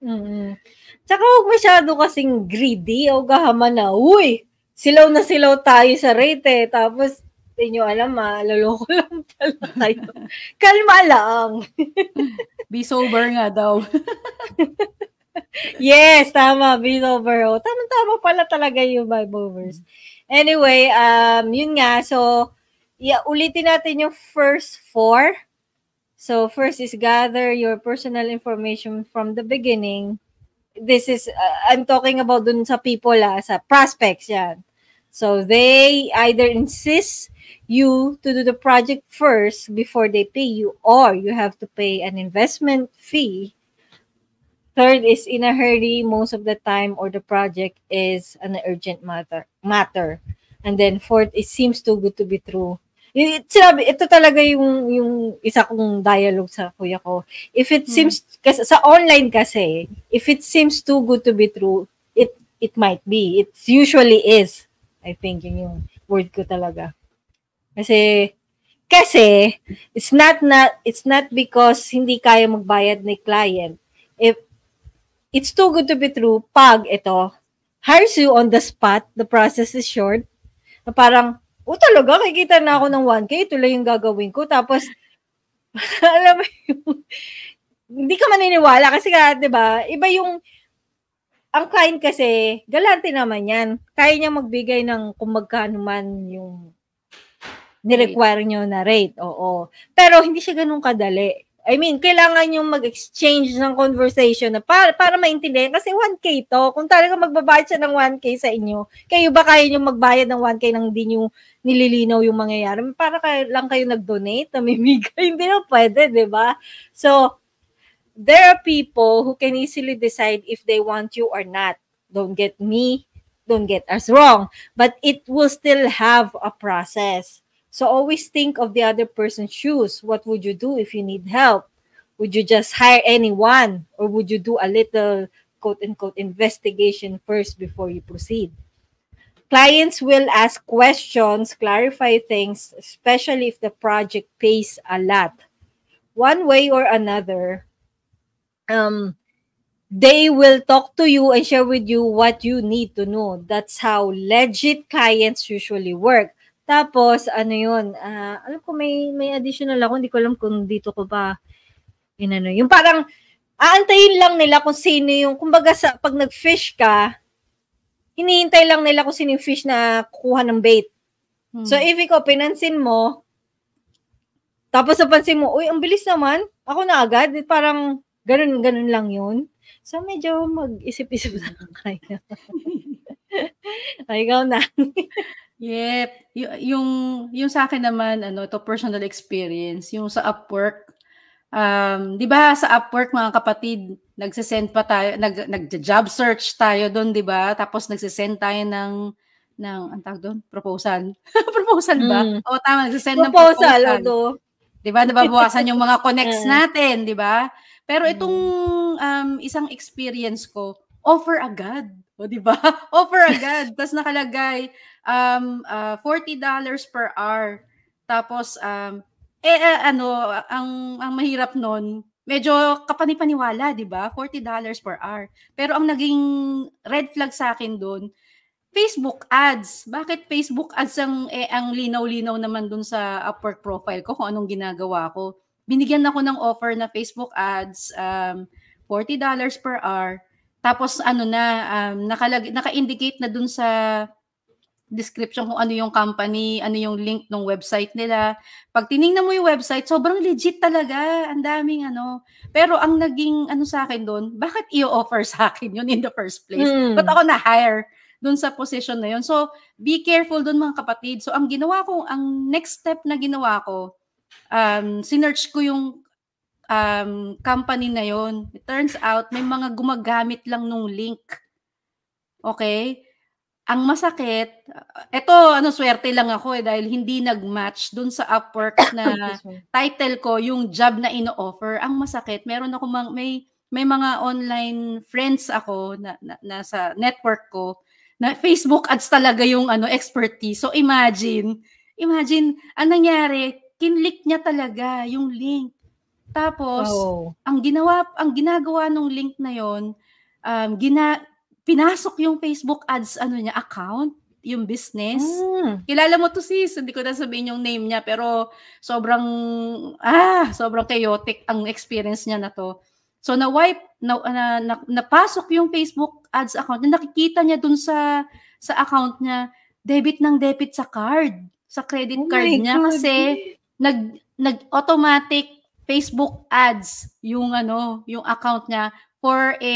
Mm-hmm. Tsaka huwag masyado kasing greedy o gahaman na, uy, silaw na silaw tayo sa rate eh. Tapos, inyo alam ha, ah, laloko lang pala tayo. Kalma lang. Be sober nga daw. yes, tama, Bible verse. Tama-tama pala talaga yung Bible verse. Anyway, um, yun nga, so, yeah, ulitin natin yung first four. So, first is gather your personal information from the beginning. This is, uh, I'm talking about dun sa people, ah, sa prospects, yan. So, they either insist you to do the project first before they pay you or you have to pay an investment fee Third is in a hurry most of the time or the project is an urgent matter. matter. And then fourth, it seems too good to be true. It, sinabi, ito talaga yung, yung isa kong dialogue sa kuya ko. If it hmm. seems, kasi, sa online kasi, if it seems too good to be true, it it might be. It usually is. I think yun yung word ko talaga. Kasi kasi it's not not it's not because hindi kaya magbayad ni client. If It's too good to be true pag ito, hires you on the spot, the process is short, na parang, oh talaga, kikita na ako ng 1K, ito lang yung gagawin ko. Tapos, alam mo yung, hindi ka maniniwala kasi ka, di ba, iba yung, ang client kasi, galante naman yan. Kaya niya magbigay ng kung magkano man yung nirequire nyo na rate. Oo. Pero hindi siya ganun kadali. I mean, kailangan yung mag-exchange ng conversation na para, para maintindihan. Kasi 1K to. Kung talaga magbabayad siya ng 1K sa inyo, kayo ba kaya nyo magbayad ng 1K nang hindi nyo nililinaw yung mangyayari? Para kayo, lang kayo nag-donate, namimigay. hindi na pwede, di ba? So, there are people who can easily decide if they want you or not. Don't get me, don't get us wrong. But it will still have a process. So always think of the other person's shoes. What would you do if you need help? Would you just hire anyone or would you do a little quote unquote investigation first before you proceed? Clients will ask questions, clarify things, especially if the project pays a lot. One way or another, um, they will talk to you and share with you what you need to know. That's how legit clients usually work. Tapos, ano yun, uh, alam ko may, may additional ako, hindi ko alam kung dito ko ba, yun ano, yung parang, aantayin lang nila kung sino yung, kumbaga sa, pag nag-fish ka, hinihintay lang nila kung sino yung fish na kukuha ng bait. Hmm. So, if ikaw pinansin mo, tapos napansin mo, uy, ang bilis naman, ako na agad, parang, ganun, ganun lang yun. So, medyo mag-isip-isip na lang kayo. Ay, ikaw na. Yep. Y- yung, yung sa akin naman, ano, to personal experience, yung sa Upwork, um, di ba sa Upwork mga kapatid, nagsesend pa tayo, nag, nag-job search tayo doon, di ba? Tapos nagsesend tayo ng ng ang tawag doon, proposal. proposal ba? Mm. O tama, nagsesend ng proposal. Proposal, 'Di ba? Nababawasan yung mga connects mm. natin, 'di ba? Pero itong mm. um, isang experience ko, offer agad. O, di ba? Offer agad. Tapos nakalagay um, uh, $40 per hour. Tapos, um, eh, uh, ano, ang, ang mahirap nun, medyo kapanipaniwala, di ba? $40 per hour. Pero ang naging red flag sa akin doon, Facebook ads. Bakit Facebook ads ang, eh, ang linaw-linaw naman doon sa Upwork profile ko kung anong ginagawa ko? Binigyan ako ng offer na Facebook ads, um, $40 per hour tapos ano na, um, nakalag, naka-indicate na dun sa description kung ano yung company, ano yung link ng website nila. Pag tiningnan mo yung website, sobrang legit talaga. Ang daming ano. Pero ang naging ano sa akin doon, bakit i-offer sa akin yun in the first place? Mm. Ba't ako na-hire doon sa position na yun? So, be careful doon mga kapatid. So, ang ginawa ko, ang next step na ginawa ko, um, sinearch ko yung um, company na yon. It turns out, may mga gumagamit lang nung link. Okay? Ang masakit, eto ano swerte lang ako eh dahil hindi nag-match dun sa Upwork na title ko yung job na ino-offer. Ang masakit, meron ako mang, may may mga online friends ako na, na nasa network ko na Facebook ads talaga yung ano expertise. So imagine, imagine ang nangyari, kinlik niya talaga yung link tapos oh. ang ginawa ang ginagawa nung link na 'yon, um gina pinasok yung Facebook ads ano niya account yung business. Mm. Kilala mo to sis, hindi ko na sabihin yung name niya pero sobrang ah, sobrang chaotic ang experience niya na to. So na-wipe na, na, na napasok yung Facebook ads account na nakikita niya dun sa sa account niya debit ng debit sa card, sa credit oh card niya God. kasi nag nag automatic Facebook ads yung ano, yung account niya for a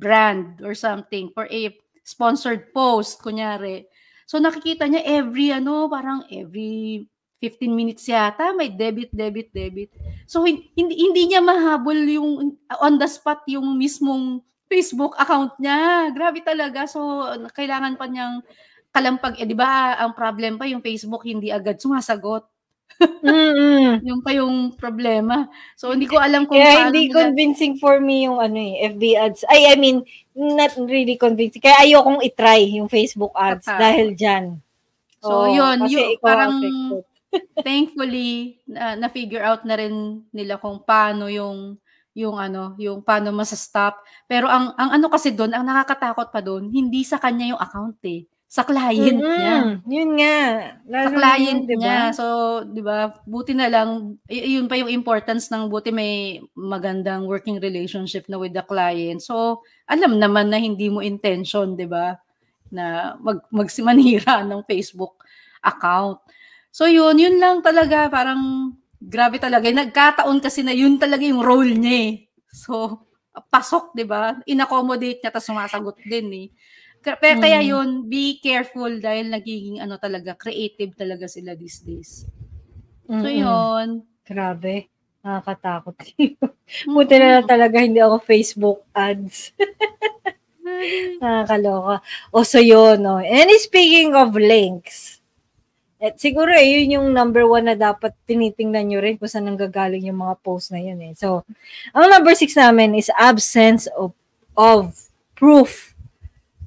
brand or something, for a sponsored post kunyari. So nakikita niya every ano, parang every 15 minutes yata may debit debit debit. So hindi hindi niya mahabol yung on the spot yung mismong Facebook account niya. Grabe talaga. So kailangan pa niyang kalampag eh di ba ang problem pa yung Facebook hindi agad sumasagot Mm-mm. yung pa yung problema. So hindi ko alam kung Kaya hindi nila... convincing for me yung ano eh, FB ads. Ay, I mean, not really convincing. Kaya ayokong itry yung Facebook ads Kata. dahil dyan. So oh, yun, Yung, parang thankfully uh, na figure out na rin nila kung paano yung yung ano, yung paano masa-stop. Pero ang ang ano kasi doon, ang nakakatakot pa doon, hindi sa kanya yung account eh sa client mm-hmm. niya. Yun nga. Lalo sa client yun, diba? niya. So, 'di ba? Buti na lang y- yun pa yung importance ng buti may magandang working relationship na with the client. So, alam naman na hindi mo intention, 'di ba? Na mag magsimanhira ng Facebook account. So, yun, yun lang talaga parang grabe talaga. Nagkataon kasi na yun talaga yung role niya. Eh. So, pasok, 'di ba? Inaccommodate niya tapos sumasagot din eh. Kaya, kaya mm. yun, be careful dahil nagiging ano talaga, creative talaga sila these days. So Mm-mm. yun. Grabe. Nakakatakot. Buti na lang talaga hindi ako Facebook ads. Nakakaloka. O so yun, no. And speaking of links, at eh, siguro eh, yun yung number one na dapat tinitingnan nyo rin kung saan nanggagaling yung mga post na yun eh. So, ang number six namin is absence of, of proof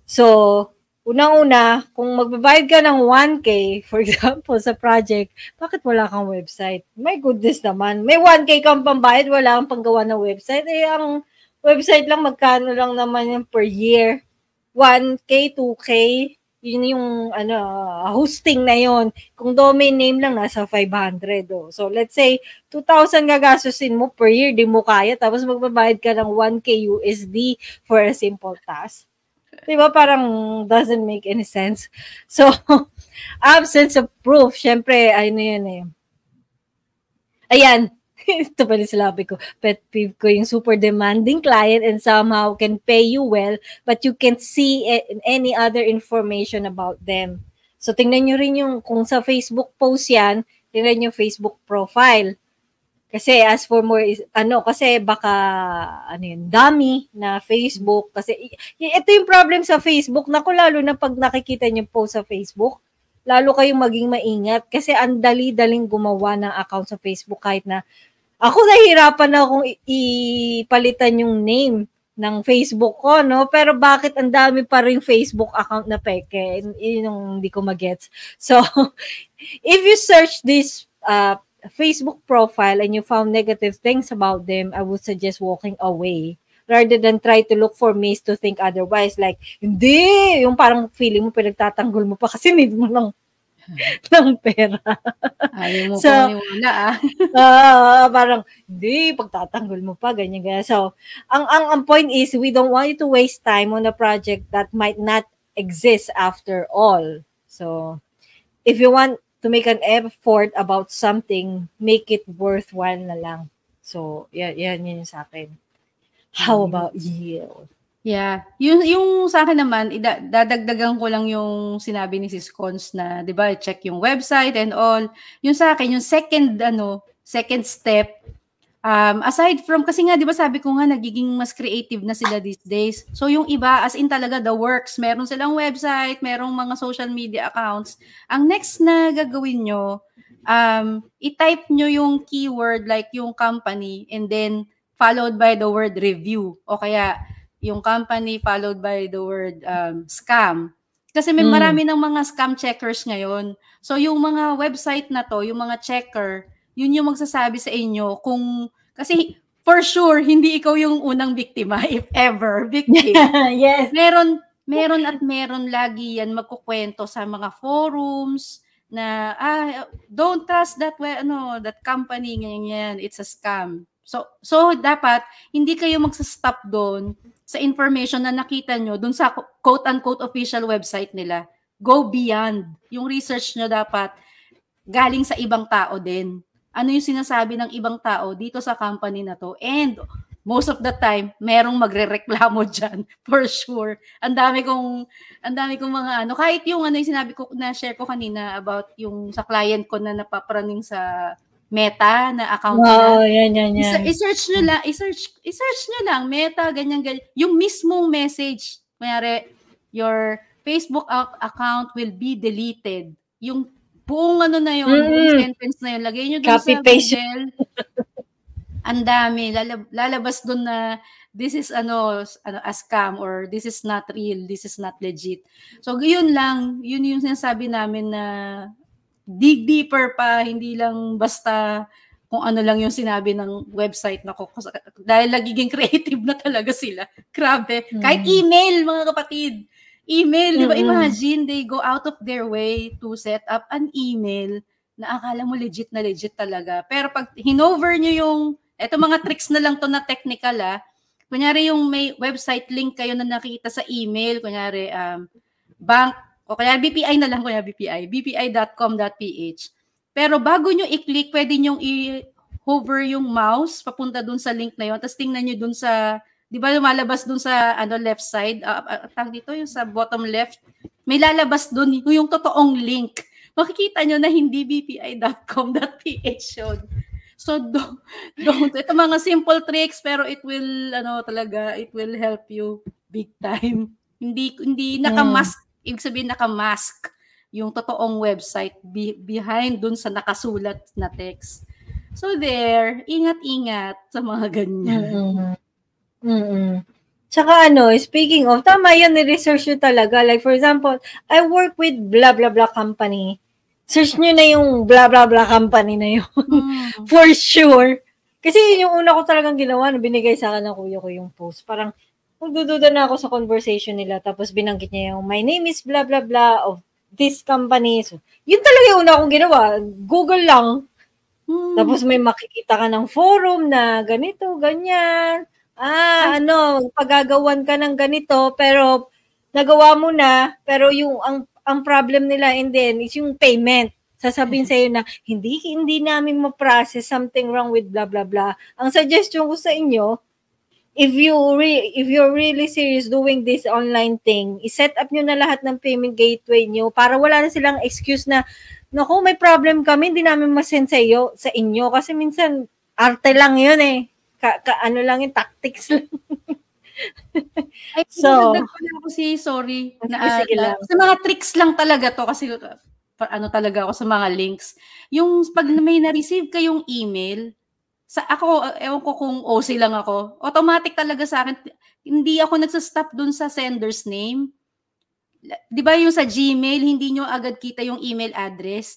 So, unang-una, kung magbabayad ka ng 1K, for example, sa project, bakit wala kang website? My goodness naman. May 1K kang pambayad, wala kang panggawa ng website. Eh, ang website lang, magkano lang naman yung per year. 1K, 2K, yun yung ano, hosting na yon Kung domain name lang, nasa 500. Oh. So, let's say, 2,000 gagastusin mo per year, di mo kaya. Tapos, magbabayad ka ng 1K USD for a simple task Di ba? Parang doesn't make any sense. So, absence of proof, syempre, ano yan eh. Ayan, ito pala sinabi ko, pet peeve ko, yung super demanding client and somehow can pay you well, but you can't see any other information about them. So, tingnan nyo rin yung, kung sa Facebook post yan, tingnan nyo Facebook profile. Kasi as for more, is, ano, kasi baka, ano yun, dami na Facebook. Kasi ito yung problem sa Facebook. Naku, lalo na pag nakikita niyo post sa Facebook, lalo kayong maging maingat. Kasi ang dali-daling gumawa ng account sa Facebook kahit na, ako nahirapan na akong ipalitan yung name ng Facebook ko, no? Pero bakit ang dami pa rin Facebook account na peke? Yun yung hindi ko magets. So, if you search this uh, Facebook profile and you found negative things about them, I would suggest walking away rather than try to look for ways to think otherwise. Like, hindi! Yung parang feeling mo, pinagtatanggol mo pa kasi need mo lang hmm. ng pera. Ayaw mo so, paniwala ah. uh, parang, hindi, pagtatanggol mo pa, ganyan, ganyan. So, ang, ang, ang point is, we don't want you to waste time on a project that might not exist after all. So, if you want to make an effort about something, make it worthwhile na lang. So, yan, yan yun sa akin. How mm. about you? Yeah. Yung, yung sa akin naman, ida, dadagdagan ko lang yung sinabi ni Sis Cons na, di ba, check yung website and all. Yung sa akin, yung second, ano, second step um, aside from, kasi nga, di ba sabi ko nga, nagiging mas creative na sila these days. So yung iba, as in talaga the works, meron silang website, merong mga social media accounts. Ang next na gagawin nyo, um, i-type nyo yung keyword like yung company and then followed by the word review. O kaya, yung company followed by the word um, scam. Kasi may mm. marami ng mga scam checkers ngayon. So yung mga website na to, yung mga checker, yun yung magsasabi sa inyo kung, kasi for sure, hindi ikaw yung unang biktima, if ever, victim. yes. Meron, meron at meron lagi yan magkukwento sa mga forums, na ah don't trust that way ano that company ganyan yan it's a scam so so dapat hindi kayo magsa-stop doon sa information na nakita nyo doon sa quote unquote official website nila go beyond yung research nyo dapat galing sa ibang tao din ano yung sinasabi ng ibang tao dito sa company na to. And most of the time, merong magrereklamo diyan for sure. Ang dami kong ang dami kong mga ano, kahit yung ano yung sinabi ko na share ko kanina about yung sa client ko na napapraning sa Meta na account wow, na. yan, yan, yan. I-search nyo lang, i-search, i-search nyo lang, Meta, ganyan, ganyan. Yung mismong message, mayari, your Facebook account will be deleted. Yung buong ano na yun, mm. sentence na yun, lagay nyo doon sa paste. Google. Ang dami, lalab- lalabas doon na this is ano, ano a scam or this is not real, this is not legit. So yun lang, yun yung sinasabi namin na dig deeper pa, hindi lang basta kung ano lang yung sinabi ng website na ko. Dahil nagiging creative na talaga sila. Grabe. Kahit hmm. email, mga kapatid email, di ba? Mm-hmm. Imagine they go out of their way to set up an email na akala mo legit na legit talaga. Pero pag hinover nyo yung, eto mga tricks na lang to na technical ah, kunyari yung may website link kayo na nakita sa email, kunyari um, bank, o kaya BPI na lang, kunyari BPI, bpi.com.ph. Pero bago nyo i-click, pwede nyo i-hover yung mouse papunta dun sa link na yun, tapos tingnan nyo dun sa 'di ba lumalabas dun sa ano left side, uh, ah, ah, ah, tang dito yung sa bottom left, may lalabas dun yung totoong link. Makikita nyo na hindi bpi.com.ph yun. So don't, don't. Ito mga simple tricks pero it will ano talaga, it will help you big time. Hindi hindi naka-mask, mm. ibig sabihin naka-mask yung totoong website be, behind dun sa nakasulat na text. So there, ingat-ingat sa mga ganyan. Mm-hmm. Mm-mm. Tsaka ano, speaking of, tama yun, ni-research nyo talaga. Like for example, I work with blah blah blah company. Search nyo na yung blah blah blah company na yun. Mm. for sure. Kasi yun yung una ko talagang ginawa, na binigay sa akin ng kuya ko yung post. Parang, magdududa na ako sa conversation nila. Tapos binanggit niya yung, my name is blah blah blah of this company. So, yun talaga yung una kong ginawa. Google lang. Hmm. Tapos may makikita ka ng forum na ganito, ganyan ah, ano, pagagawan ka ng ganito, pero nagawa mo na, pero yung ang ang problem nila and then is yung payment. Sasabihin sa iyo na hindi hindi namin ma-process something wrong with blah blah blah. Ang suggestion ko sa inyo, if you re- if you're really serious doing this online thing, i-set up niyo na lahat ng payment gateway niyo para wala na silang excuse na Naku, may problem kami, hindi namin masend sa iyo, sa inyo kasi minsan arte lang 'yun eh ka, ka ano lang yung tactics lang. Ay, so, ko na si, sorry. Na, sige lang. Sa mga tricks lang talaga to kasi uh, ano talaga ako sa mga links. Yung pag may na-receive kayong email, sa ako, ewan ko kung OC lang ako, automatic talaga sa akin, hindi ako nagsa-stop dun sa sender's name. Di ba yung sa Gmail, hindi nyo agad kita yung email address.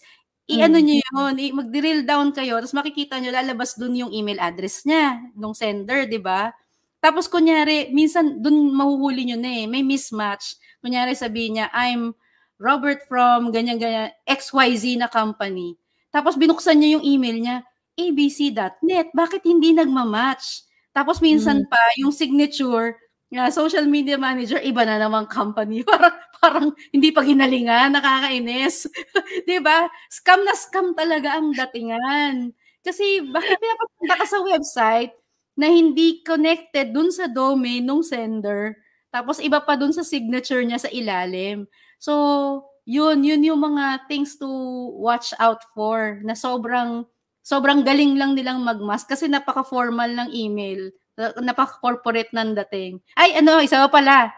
I-ano mm. nyo yun, mag-drill down kayo, tapos makikita nyo, lalabas dun yung email address niya, nung sender, di ba? Tapos kunyari, minsan dun mahuhuli nyo na eh, may mismatch. Kunyari sabi niya, I'm Robert from ganyan-ganyan, XYZ na company. Tapos binuksan niya yung email niya, abc.net, bakit hindi nagmamatch? Tapos minsan mm. pa, yung signature, uh, social media manager, iba na namang company. parang, parang hindi pa ginalingan, nakakainis. ba diba? Scam na scam talaga ang datingan. Kasi bakit pinapapunta ka sa website na hindi connected dun sa domain ng sender, tapos iba pa dun sa signature niya sa ilalim. So, yun, yun yung mga things to watch out for na sobrang sobrang galing lang nilang magmask kasi napaka-formal ng email Napaka-corporate ng dating. Ay, ano, isa pa pala.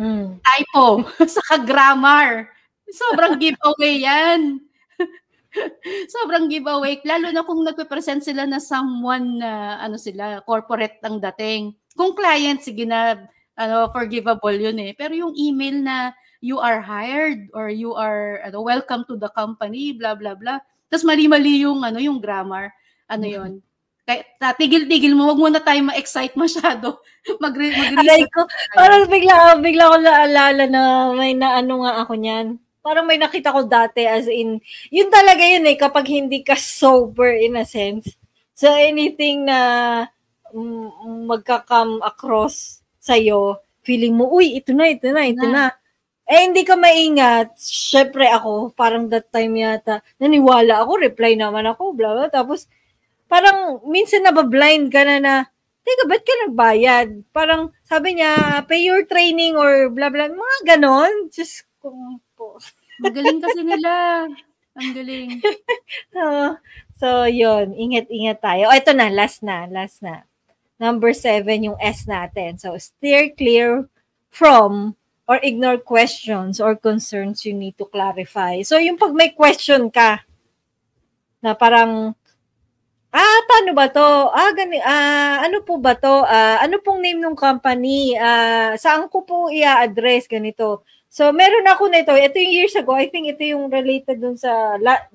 Mm. Typo. Saka grammar. Sobrang giveaway yan. Sobrang giveaway. Lalo na kung nagpe-present sila na someone na, ano sila, corporate ang dating. Kung client, sige na, ano, forgivable yun eh. Pero yung email na you are hired or you are ano, welcome to the company, blah, blah, blah. Tapos mali-mali yung, ano, yung grammar. Ano mm. yun? kaya tigil-tigil mo, wag mo na tayo ma-excite masyado. mag mag Aray ko, parang bigla, bigla ko naalala na may naano nga ako niyan. Parang may nakita ko dati as in, yun talaga yun eh, kapag hindi ka sober in a sense. So anything na mm, magka-come across sa'yo, feeling mo, uy, ito na, ito na, ito na. na. Eh, hindi ka maingat. Siyempre ako, parang that time yata, naniwala ako, reply naman ako, blah, blah. Tapos, parang minsan nabablind ka na na, teka, ba't ka nagbayad? Parang sabi niya, pay your training or blah blah, mga ganon. Just kung po. Magaling kasi nila. Ang galing. oh, so, yun. Ingat-ingat tayo. Oh, ito na. Last na. Last na. Number seven, yung S natin. So, steer clear from or ignore questions or concerns you need to clarify. So, yung pag may question ka, na parang Ah, paano ba to? Ah, gani, ah ano po ba to? Ah, ano pong name ng company? Ah, saan ko po i-address ganito? So, meron ako nito. Ito yung years ago. I think ito yung related dun sa la-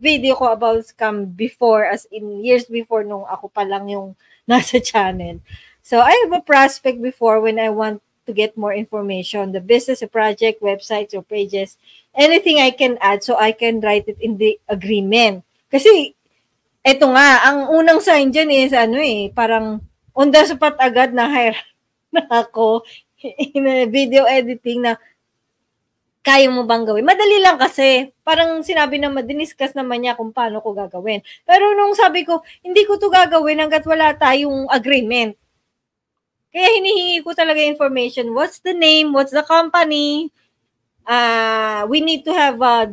video ko about scam before, as in years before nung ako pa lang yung nasa channel. So, I have a prospect before when I want to get more information, the business, a project, websites, or pages, anything I can add so I can write it in the agreement. Kasi ito nga, ang unang sign dyan is ano eh, parang on the spot agad na hire na ako in video editing na kaya mo bang gawin? Madali lang kasi. Parang sinabi naman, diniscuss naman niya kung paano ko gagawin. Pero nung sabi ko, hindi ko to gagawin hanggat wala tayong agreement. Kaya hinihingi ko talaga information. What's the name? What's the company? Uh, we need to have a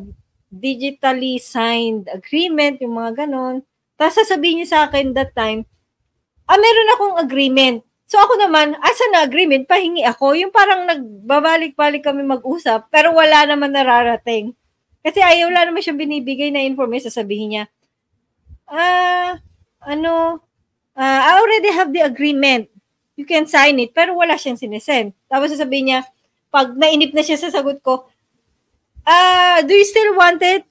digitally signed agreement, yung mga ganon. Tapos sasabihin niya sa akin that time, ah, meron akong agreement. So ako naman, asa na agreement, pahingi ako. Yung parang nagbabalik-balik kami mag-usap, pero wala naman nararating. Kasi ayaw lang naman siyang binibigay na information, sasabihin niya, ah, ano, ah, I already have the agreement. You can sign it, pero wala siyang sinesend. Tapos sasabihin niya, pag nainip na siya sa sagot ko, ah, do you still want it?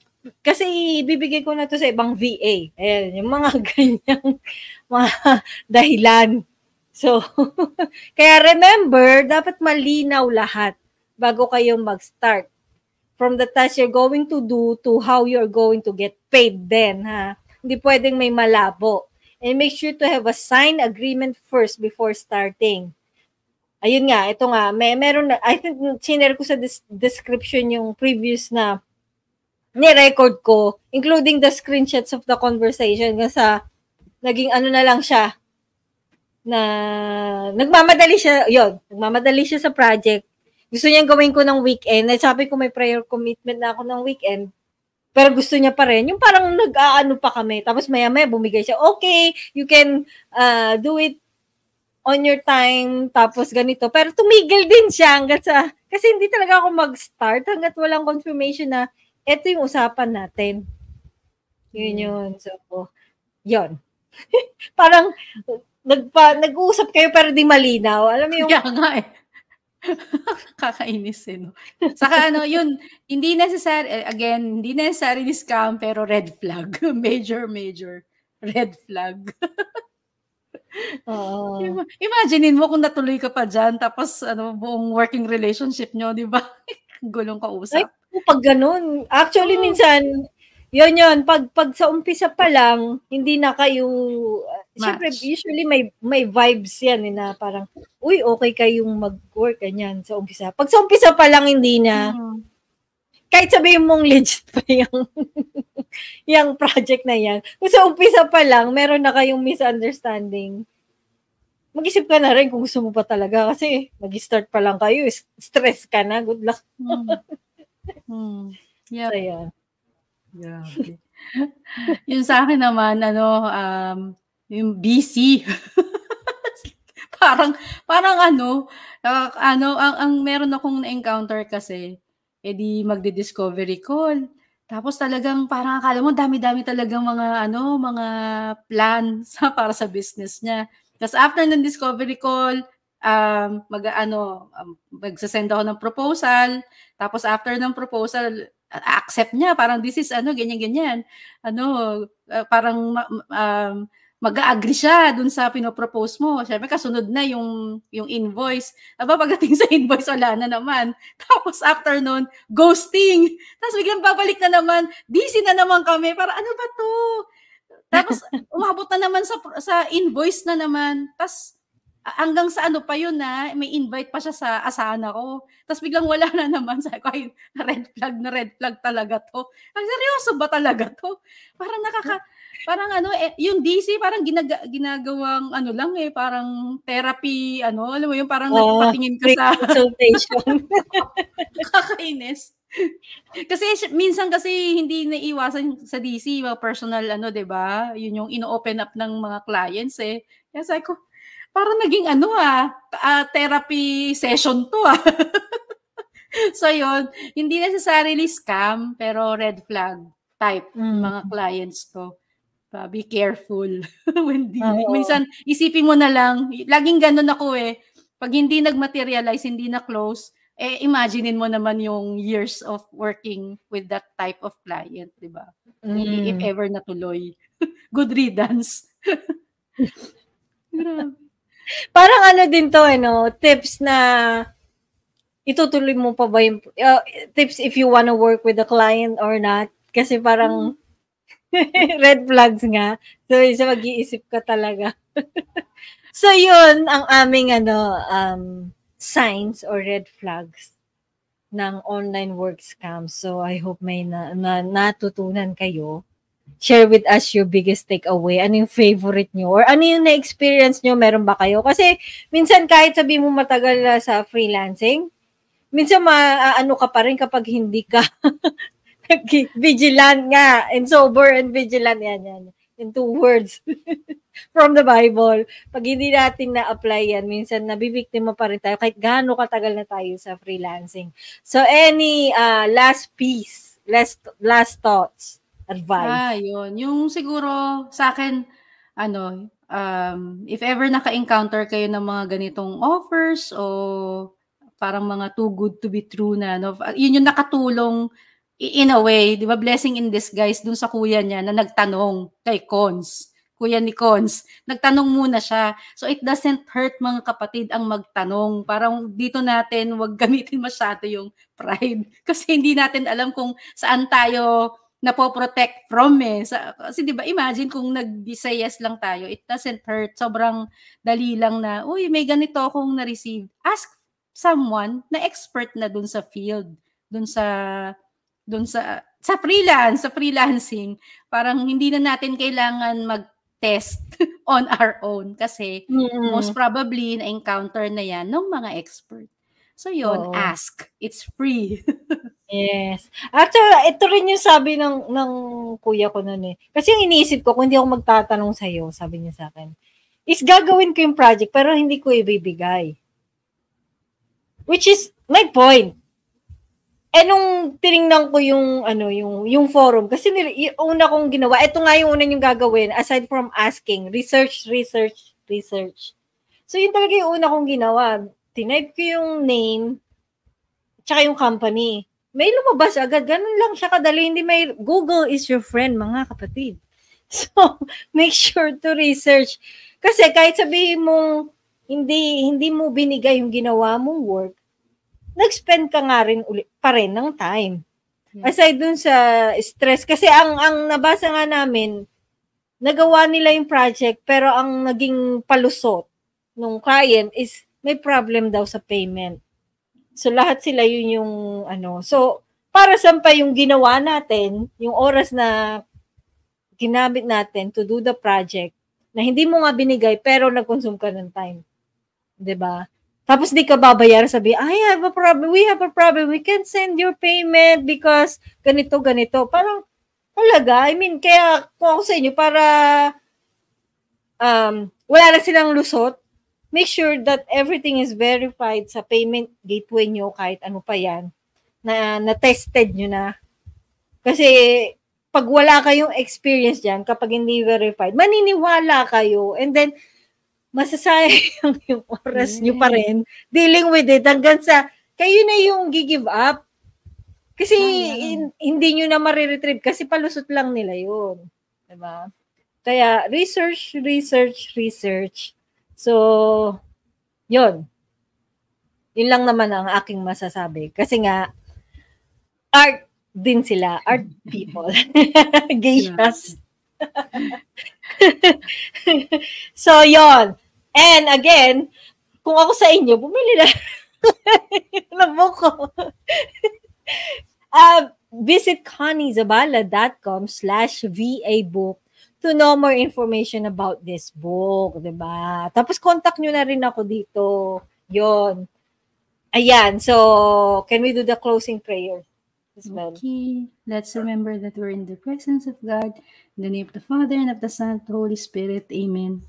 Kasi bibigay ko na to sa ibang VA. Ayan, yung mga ganyang mga dahilan. So, kaya remember, dapat malinaw lahat bago kayo mag-start. From the task you're going to do to how you're going to get paid then, ha? Hindi pwedeng may malabo. And make sure to have a signed agreement first before starting. Ayun nga, ito nga, may meron na, I think, sinare ko sa des- description yung previous na ni-record ko, including the screenshots of the conversation kasi naging ano na lang siya na nagmamadali siya, yon nagmamadali siya sa project. Gusto niya gawin ko ng weekend. Eh, sabi ko may prior commitment na ako ng weekend. Pero gusto niya pa rin. Yung parang nag-aano pa kami. Tapos maya-maya bumigay siya, okay, you can uh, do it on your time, tapos ganito. Pero tumigil din siya hanggat sa, kasi hindi talaga ako mag-start hanggat walang confirmation na ito yung usapan natin. Yun hmm. yun. So, yun. Parang nagpa, nag-uusap kayo pero di malinaw. Alam mo yung... Kaya nga eh. Kakainis eh, no? Saka ano, yun, hindi necessary, eh, again, hindi necessary scam, pero red flag. Major, major red flag. oh. Imaginein mo kung natuloy ka pa dyan, tapos ano, buong working relationship nyo, di ba? Gulong kausap. Like, pag ganun. Actually, oh. minsan, yun yun, pag, pag sa umpisa pa lang, hindi na kayo, uh, syempre, usually may, may vibes yan, eh, na parang, uy, okay kayong mag-work, ganyan, sa umpisa. Pag sa umpisa pa lang, hindi na, oh. kahit sabihin mong legit pa yung, yung project na yan, kung sa umpisa pa lang, meron na kayong misunderstanding, mag-isip ka na rin kung gusto mo pa talaga kasi mag-start pa lang kayo, eh, stress ka na, good luck. Hmm. Hmm. Yeah. So, yeah. Yeah. Okay. yung sa akin naman, ano, um, yung BC. parang, parang ano, uh, ano, ang, ang meron akong na-encounter kasi, edi eh, magdi-discovery call. Tapos talagang parang akala mo dami-dami talagang mga ano, mga plan sa para sa business niya. Tapos after ng discovery call, um, mag, ano, um, magsasend ako ng proposal, tapos after ng proposal, accept niya, parang this is ano, ganyan-ganyan. Ano, uh, parang um, mag-agree siya dun sa pinopropose mo. Siyempre, kasunod na yung, yung invoice. Aba, pagdating sa invoice, wala na naman. Tapos after nun, ghosting. Tapos biglang babalik na naman, busy na naman kami. Para ano ba to? Tapos umabot na naman sa, sa invoice na naman. Tapos hanggang sa ano pa yun na ah, may invite pa siya sa asana ko. Tapos biglang wala na naman. sa ko, ay, red flag na red flag talaga to. Ang seryoso ba talaga to? Parang nakaka, parang ano, eh, yung DC parang ginag- ginagawang ano lang eh, parang therapy, ano, alam mo yung parang oh, nagpatingin ka sa... consultation. Nakakainis. kasi minsan kasi hindi naiiwasan sa DC, mga personal ano, 'di ba? Yun yung ino-open up ng mga clients eh. Kaya sabi ko, para naging ano ah, uh, therapy session to ah. so yun, hindi necessarily scam, pero red flag type mm. mga clients to. Uh, be careful. when di, oh. Minsan, isipin mo na lang, laging ganun ako eh, pag hindi nagmaterialize, hindi na close, eh imaginein mo naman yung years of working with that type of client, di ba? Mm. If ever natuloy. Good riddance. Grabe. parang ano din to, ano, tips na itutuloy mo pa ba yung uh, tips if you wanna work with a client or not. Kasi parang mm. red flags nga. So, isa mag-iisip ka talaga. so, yun ang aming ano, um, signs or red flags ng online work scam. So, I hope may na, na natutunan kayo share with us your biggest takeaway. Ano yung favorite nyo? Or ano yung na-experience nyo? Meron ba kayo? Kasi minsan kahit sabi mo matagal na sa freelancing, minsan maaano ka pa rin kapag hindi ka vigilant nga and sober and vigilant. Yan, yan. In two words from the Bible. Pag hindi natin na-apply yan, minsan nabibiktima pa rin tayo kahit gaano katagal na tayo sa freelancing. So any uh, last piece, last, last thoughts advice? Ah, yun. Yung siguro sa akin, ano, um, if ever naka-encounter kayo ng mga ganitong offers o parang mga too good to be true na, no? Ah, yun yung nakatulong in a way, di ba, blessing in disguise dun sa kuya niya na nagtanong kay Cons kuya ni Cons, nagtanong muna siya. So it doesn't hurt mga kapatid ang magtanong. Parang dito natin wag gamitin masyado yung pride kasi hindi natin alam kung saan tayo napoprotect from eh. Sa, kasi 'di ba imagine kung nag yes lang tayo, it doesn't hurt. Sobrang dali lang na, uy, may ganito akong na-receive. Ask someone na expert na dun sa field, dun sa dun sa sa freelance, sa freelancing. Parang hindi na natin kailangan mag-test on our own kasi mm most probably na-encounter na yan ng mga expert. So yon oh. ask. It's free. Yes. Actually, ito rin yung sabi ng ng kuya ko noon eh. Kasi yung iniisip ko, kung hindi ako magtatanong sa iyo, sabi niya sa akin, is gagawin ko yung project pero hindi ko ibibigay. Which is my point. Eh nung tiningnan ko yung ano, yung yung forum kasi yung una kong ginawa, ito nga yung una yung gagawin aside from asking, research, research, research. So yun talaga yung una kong ginawa. Tinype ko yung name tsaka yung company may lumabas agad. Ganun lang siya kadali. Hindi may, Google is your friend, mga kapatid. So, make sure to research. Kasi kahit sabihin mo, hindi, hindi mo binigay yung ginawa mong work, nag-spend ka nga rin uli, pa rin ng time. Hmm. Aside dun sa stress. Kasi ang, ang nabasa nga namin, nagawa nila yung project, pero ang naging palusot nung client is may problem daw sa payment. So lahat sila yun yung ano. So para saan pa yung ginawa natin, yung oras na ginamit natin to do the project na hindi mo nga binigay pero nag-consume ka ng time. 'Di ba? Tapos di ka babayar, sabi, I have a problem, we have a problem, we can't send your payment because ganito, ganito. Parang, talaga, I mean, kaya kung ako sa inyo, para um, wala na silang lusot, make sure that everything is verified sa payment gateway nyo, kahit ano pa yan, na na-tested nyo na. Kasi pag wala kayong experience dyan, kapag hindi verified, maniniwala kayo. And then, masasayang yung oras yeah. nyo pa rin dealing with it hanggang sa kayo na yung gi-give up. Kasi in, hindi nyo na mariretrieve kasi palusot lang nila yun. Diba? Kaya research, research, research So, yun. Yun lang naman ang aking masasabi. Kasi nga, art din sila. Art people. Geishas. so, yon And again, kung ako sa inyo, bumili na. Alam mo ko. uh, visit conniezabala.com slash VA book to know more information about this book, 'di ba? Tapos contact niyo na rin ako dito. 'Yon. Ayan. So, can we do the closing prayer? Okay. Let's remember that we're in the presence of God. In the name of the Father and of the Son, and of the Holy Spirit. Amen.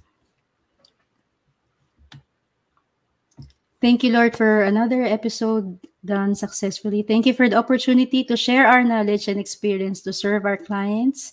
Thank you, Lord, for another episode done successfully. Thank you for the opportunity to share our knowledge and experience to serve our clients.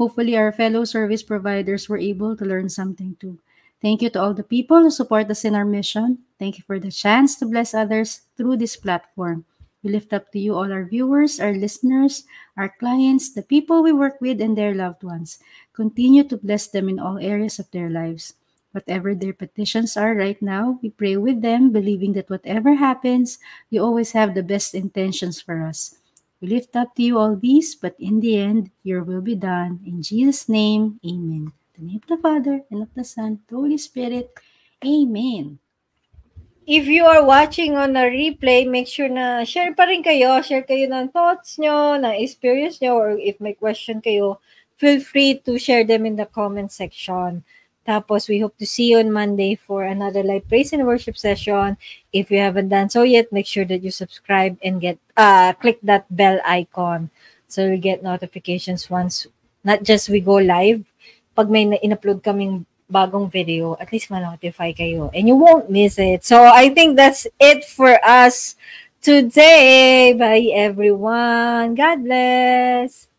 Hopefully, our fellow service providers were able to learn something too. Thank you to all the people who support us in our mission. Thank you for the chance to bless others through this platform. We lift up to you all our viewers, our listeners, our clients, the people we work with, and their loved ones. Continue to bless them in all areas of their lives. Whatever their petitions are right now, we pray with them, believing that whatever happens, you always have the best intentions for us. We lift up to you all these, but in the end, your will be done. In Jesus' name, amen. In the name of the Father, and of the Son, the Holy Spirit, amen. If you are watching on a replay, make sure na share pa rin kayo. Share kayo ng thoughts nyo, ng experience nyo, or if may question kayo, feel free to share them in the comment section. Tapos we hope to see you on Monday for another live praise and worship session. If you haven't done so yet, make sure that you subscribe and get uh click that bell icon so you get notifications once not just we go live. Pag may in-upload kaming bagong video, at least ma-notify kayo and you won't miss it. So I think that's it for us today. Bye everyone. God bless.